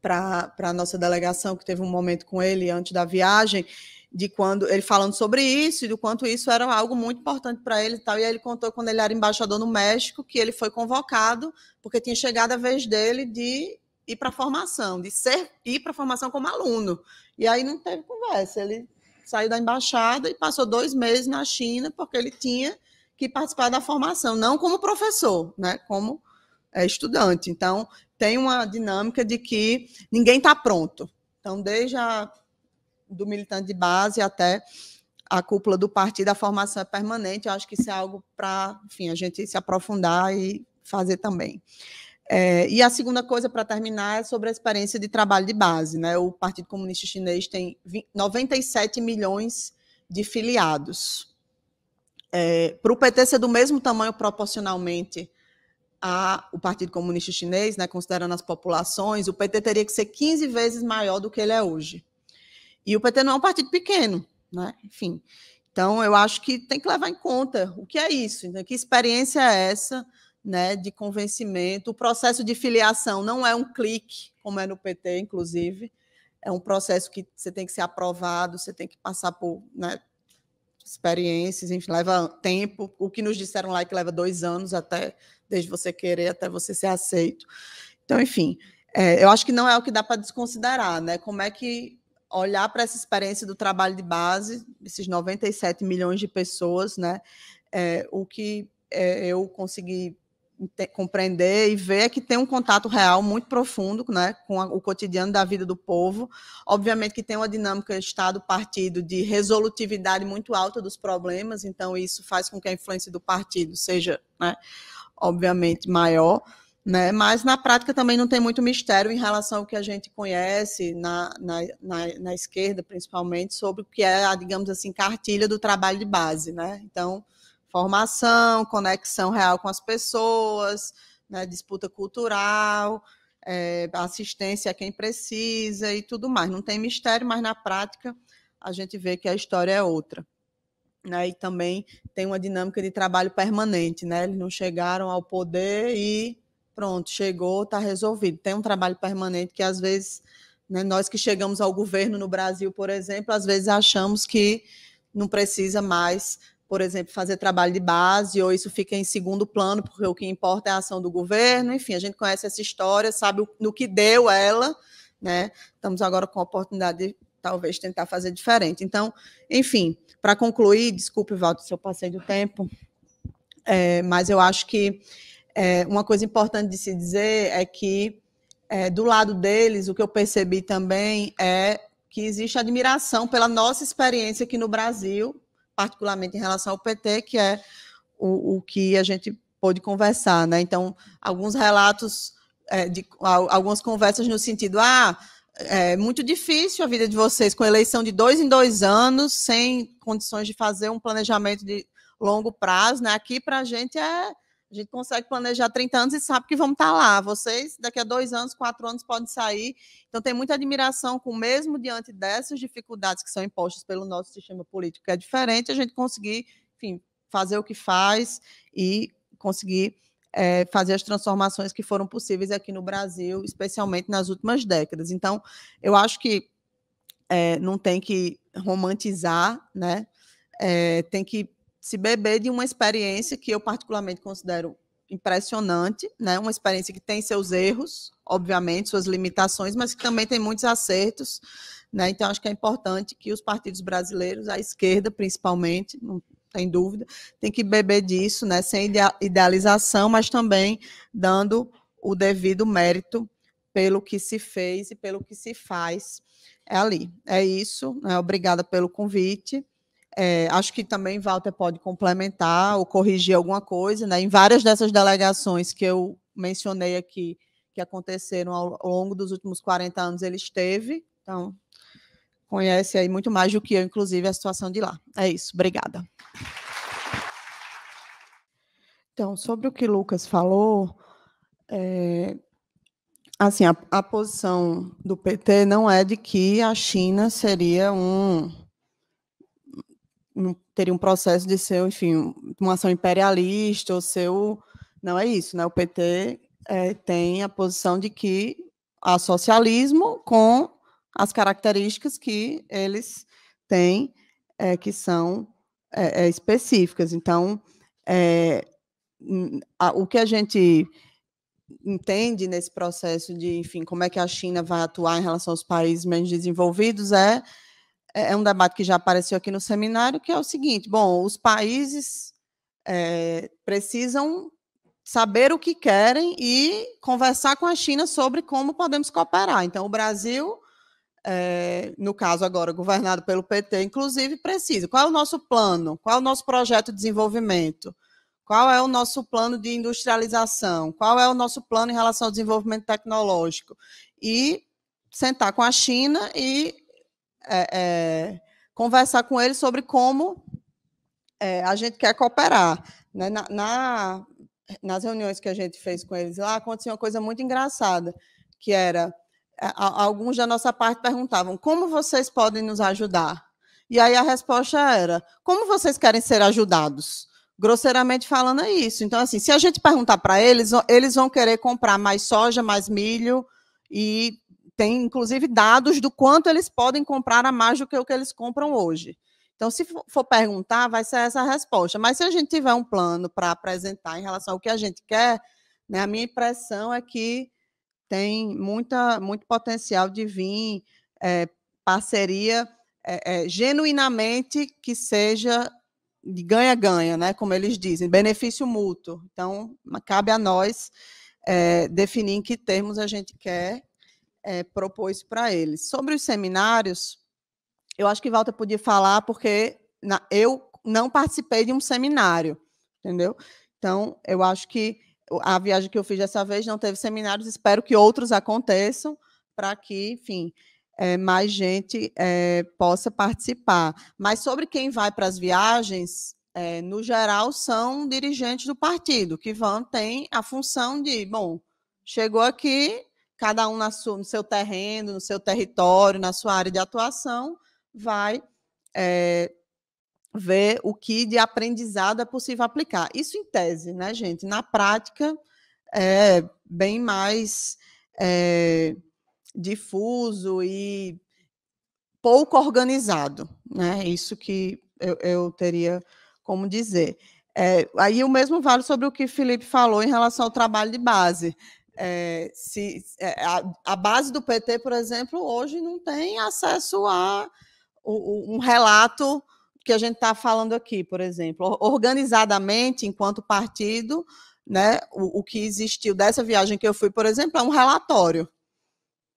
para a nossa delegação que teve um momento com ele antes da viagem, de quando ele falando sobre isso e do quanto isso era algo muito importante para ele e tal. E aí ele contou quando ele era embaixador no México que ele foi convocado porque tinha chegado a vez dele de ir para a formação, de ser ir para a formação como aluno. E aí não teve conversa. Ele saiu da embaixada e passou dois meses na China, porque ele tinha que participar da formação, não como professor, né, como é, estudante. Então, tem uma dinâmica de que ninguém está pronto. Então, desde a, do militante de base até a cúpula do partido, a formação é permanente. Eu acho que isso é algo para, enfim, a gente se aprofundar e fazer também. É, e a segunda coisa, para terminar, é sobre a experiência de trabalho de base. Né? O Partido Comunista Chinês tem 20, 97 milhões de filiados. É, para o PT ser do mesmo tamanho proporcionalmente ao Partido Comunista Chinês, né, considerando as populações, o PT teria que ser 15 vezes maior do que ele é hoje. E o PT não é um partido pequeno, né? enfim. Então, eu acho que tem que levar em conta o que é isso, né? que experiência é essa né, de convencimento. O processo de filiação não é um clique, como é no PT, inclusive. É um processo que você tem que ser aprovado, você tem que passar por né, experiências, enfim, leva tempo. O que nos disseram lá é que leva dois anos até, desde você querer até você ser aceito. Então, enfim, é, eu acho que não é o que dá para desconsiderar, né? Como é que olhar para essa experiência do trabalho de base, esses 97 milhões de pessoas, né? É, o que é, eu consegui compreender e ver é que tem um contato real muito profundo né, com a, o cotidiano da vida do povo. Obviamente que tem uma dinâmica Estado-partido de resolutividade muito alta dos problemas, então isso faz com que a influência do partido seja, né, obviamente, maior. Né? Mas na prática também não tem muito mistério em relação ao que a gente conhece na, na, na, na esquerda, principalmente, sobre o que é a, digamos assim, cartilha do trabalho de base. Né? Então, formação, conexão real com as pessoas, né, disputa cultural, é, assistência a quem precisa e tudo mais. Não tem mistério, mas na prática a gente vê que a história é outra. Né? E também tem uma dinâmica de trabalho permanente, né? Eles não chegaram ao poder e pronto, chegou, está resolvido. Tem um trabalho permanente que às vezes né, nós que chegamos ao governo no Brasil, por exemplo, às vezes achamos que não precisa mais por exemplo, fazer trabalho de base, ou isso fica em segundo plano, porque o que importa é a ação do governo. Enfim, a gente conhece essa história, sabe no que deu ela, né? Estamos agora com a oportunidade de talvez tentar fazer diferente. Então, enfim, para concluir, desculpe, Walter, se eu passei do tempo, é, mas eu acho que é, uma coisa importante de se dizer é que é, do lado deles, o que eu percebi também é que existe admiração pela nossa experiência aqui no Brasil, particularmente em relação ao PT, que é o, o que a gente pôde conversar, né? Então, alguns relatos é, de algumas conversas no sentido, ah, é muito difícil a vida de vocês com eleição de dois em dois anos, sem condições de fazer um planejamento de longo prazo, né? Aqui para a gente é a gente consegue planejar 30 anos e sabe que vamos estar tá lá. Vocês, daqui a dois anos, quatro anos, podem sair. Então, tem muita admiração com, mesmo diante dessas dificuldades que são impostas pelo nosso sistema político, que é diferente, a gente conseguir, enfim, fazer o que faz e conseguir é, fazer as transformações que foram possíveis aqui no Brasil, especialmente nas últimas décadas. Então, eu acho que é, não tem que romantizar, né? É, tem que se beber de uma experiência que eu particularmente considero impressionante, né? Uma experiência que tem seus erros, obviamente, suas limitações, mas que também tem muitos acertos, né? Então acho que é importante que os partidos brasileiros, a esquerda principalmente, não tem dúvida, tem que beber disso, né? Sem idealização, mas também dando o devido mérito pelo que se fez e pelo que se faz é ali. É isso. Né? Obrigada pelo convite. É, acho que também Walter pode complementar ou corrigir alguma coisa, né? Em várias dessas delegações que eu mencionei aqui, que aconteceram ao longo dos últimos 40 anos, ele esteve. Então, conhece aí muito mais do que eu, inclusive, a situação de lá. É isso. Obrigada. Então, sobre o que Lucas falou, é, assim, a, a posição do PT não é de que a China seria um teria um processo de ser, enfim, uma ação imperialista ou ser Não é isso, né? O PT é, tem a posição de que há socialismo com as características que eles têm, é, que são é, é específicas. Então, é, a, o que a gente entende nesse processo de, enfim, como é que a China vai atuar em relação aos países menos desenvolvidos é é, é um debate que já apareceu aqui no seminário, que é o seguinte: bom, os países é, precisam saber o que querem e conversar com a China sobre como podemos cooperar. Então, o Brasil, é, no caso agora governado pelo PT, inclusive, precisa. Qual é o nosso plano? Qual é o nosso projeto de desenvolvimento? Qual é o nosso plano de industrialização? Qual é o nosso plano em relação ao desenvolvimento tecnológico? E sentar com a China e é, é, conversar com eles sobre como é, a gente quer cooperar. Né? Na, na, nas reuniões que a gente fez com eles lá, aconteceu uma coisa muito engraçada, que era alguns da nossa parte perguntavam como vocês podem nos ajudar? E aí a resposta era: como vocês querem ser ajudados? Grosseiramente falando, é isso. Então, assim, se a gente perguntar para eles, eles vão querer comprar mais soja, mais milho e tem, inclusive, dados do quanto eles podem comprar a mais do que o que eles compram hoje. Então, se for perguntar, vai ser essa a resposta. Mas se a gente tiver um plano para apresentar em relação ao que a gente quer, né, a minha impressão é que tem muita, muito potencial de vir é, parceria é, é, genuinamente que seja de ganha-ganha, né, como eles dizem, benefício mútuo. Então, cabe a nós é, definir em que termos a gente quer é, propôs para ele. Sobre os seminários, eu acho que Walter podia falar, porque na, eu não participei de um seminário, entendeu? Então, eu acho que a viagem que eu fiz dessa vez não teve seminários, espero que outros aconteçam, para que, enfim, é, mais gente é, possa participar. Mas sobre quem vai para as viagens, é, no geral, são dirigentes do partido, que vão, tem a função de, bom, chegou aqui, cada um sua, no seu terreno, no seu território, na sua área de atuação, vai é, ver o que de aprendizado é possível aplicar. Isso em tese, né, gente? Na prática, é bem mais é, difuso e pouco organizado, né? Isso que eu, eu teria como dizer. É, aí o mesmo vale sobre o que Felipe falou em relação ao trabalho de base. É, se, eh, a, a, base do PT, por exemplo, hoje não tem acesso a um, um relato que a gente está falando aqui, por exemplo. Organizadamente, enquanto partido, né, o, o, que existiu dessa viagem que eu fui, por exemplo, é um relatório.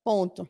Ponto.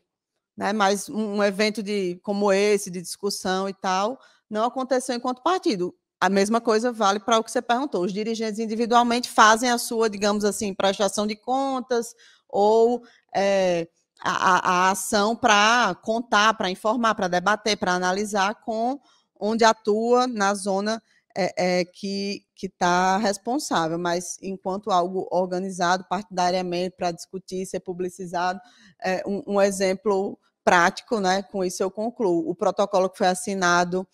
Né, mas um evento de, como esse, de discussão e tal, não aconteceu enquanto partido. A mesma coisa vale para o que você perguntou. Os dirigentes individualmente fazem a sua, digamos assim, prestação de contas ou é, a, a, ação para contar, para informar, para debater, para analisar com onde atua na zona é, é, que está responsável. Mas enquanto algo organizado partidariamente para discutir, ser publicizado, é um, um exemplo prático, né? Com isso eu concluo. O protocolo que foi assinado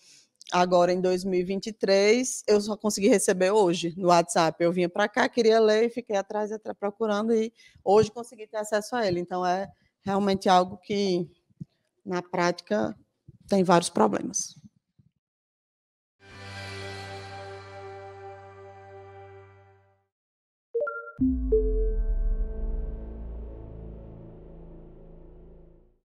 agora em 2023, eu só consegui receber hoje no WhatsApp. Eu vinha para cá, queria ler e fiquei atrás, atrás procurando e hoje consegui ter acesso a ele. Então é realmente algo que na prática tem vários problemas.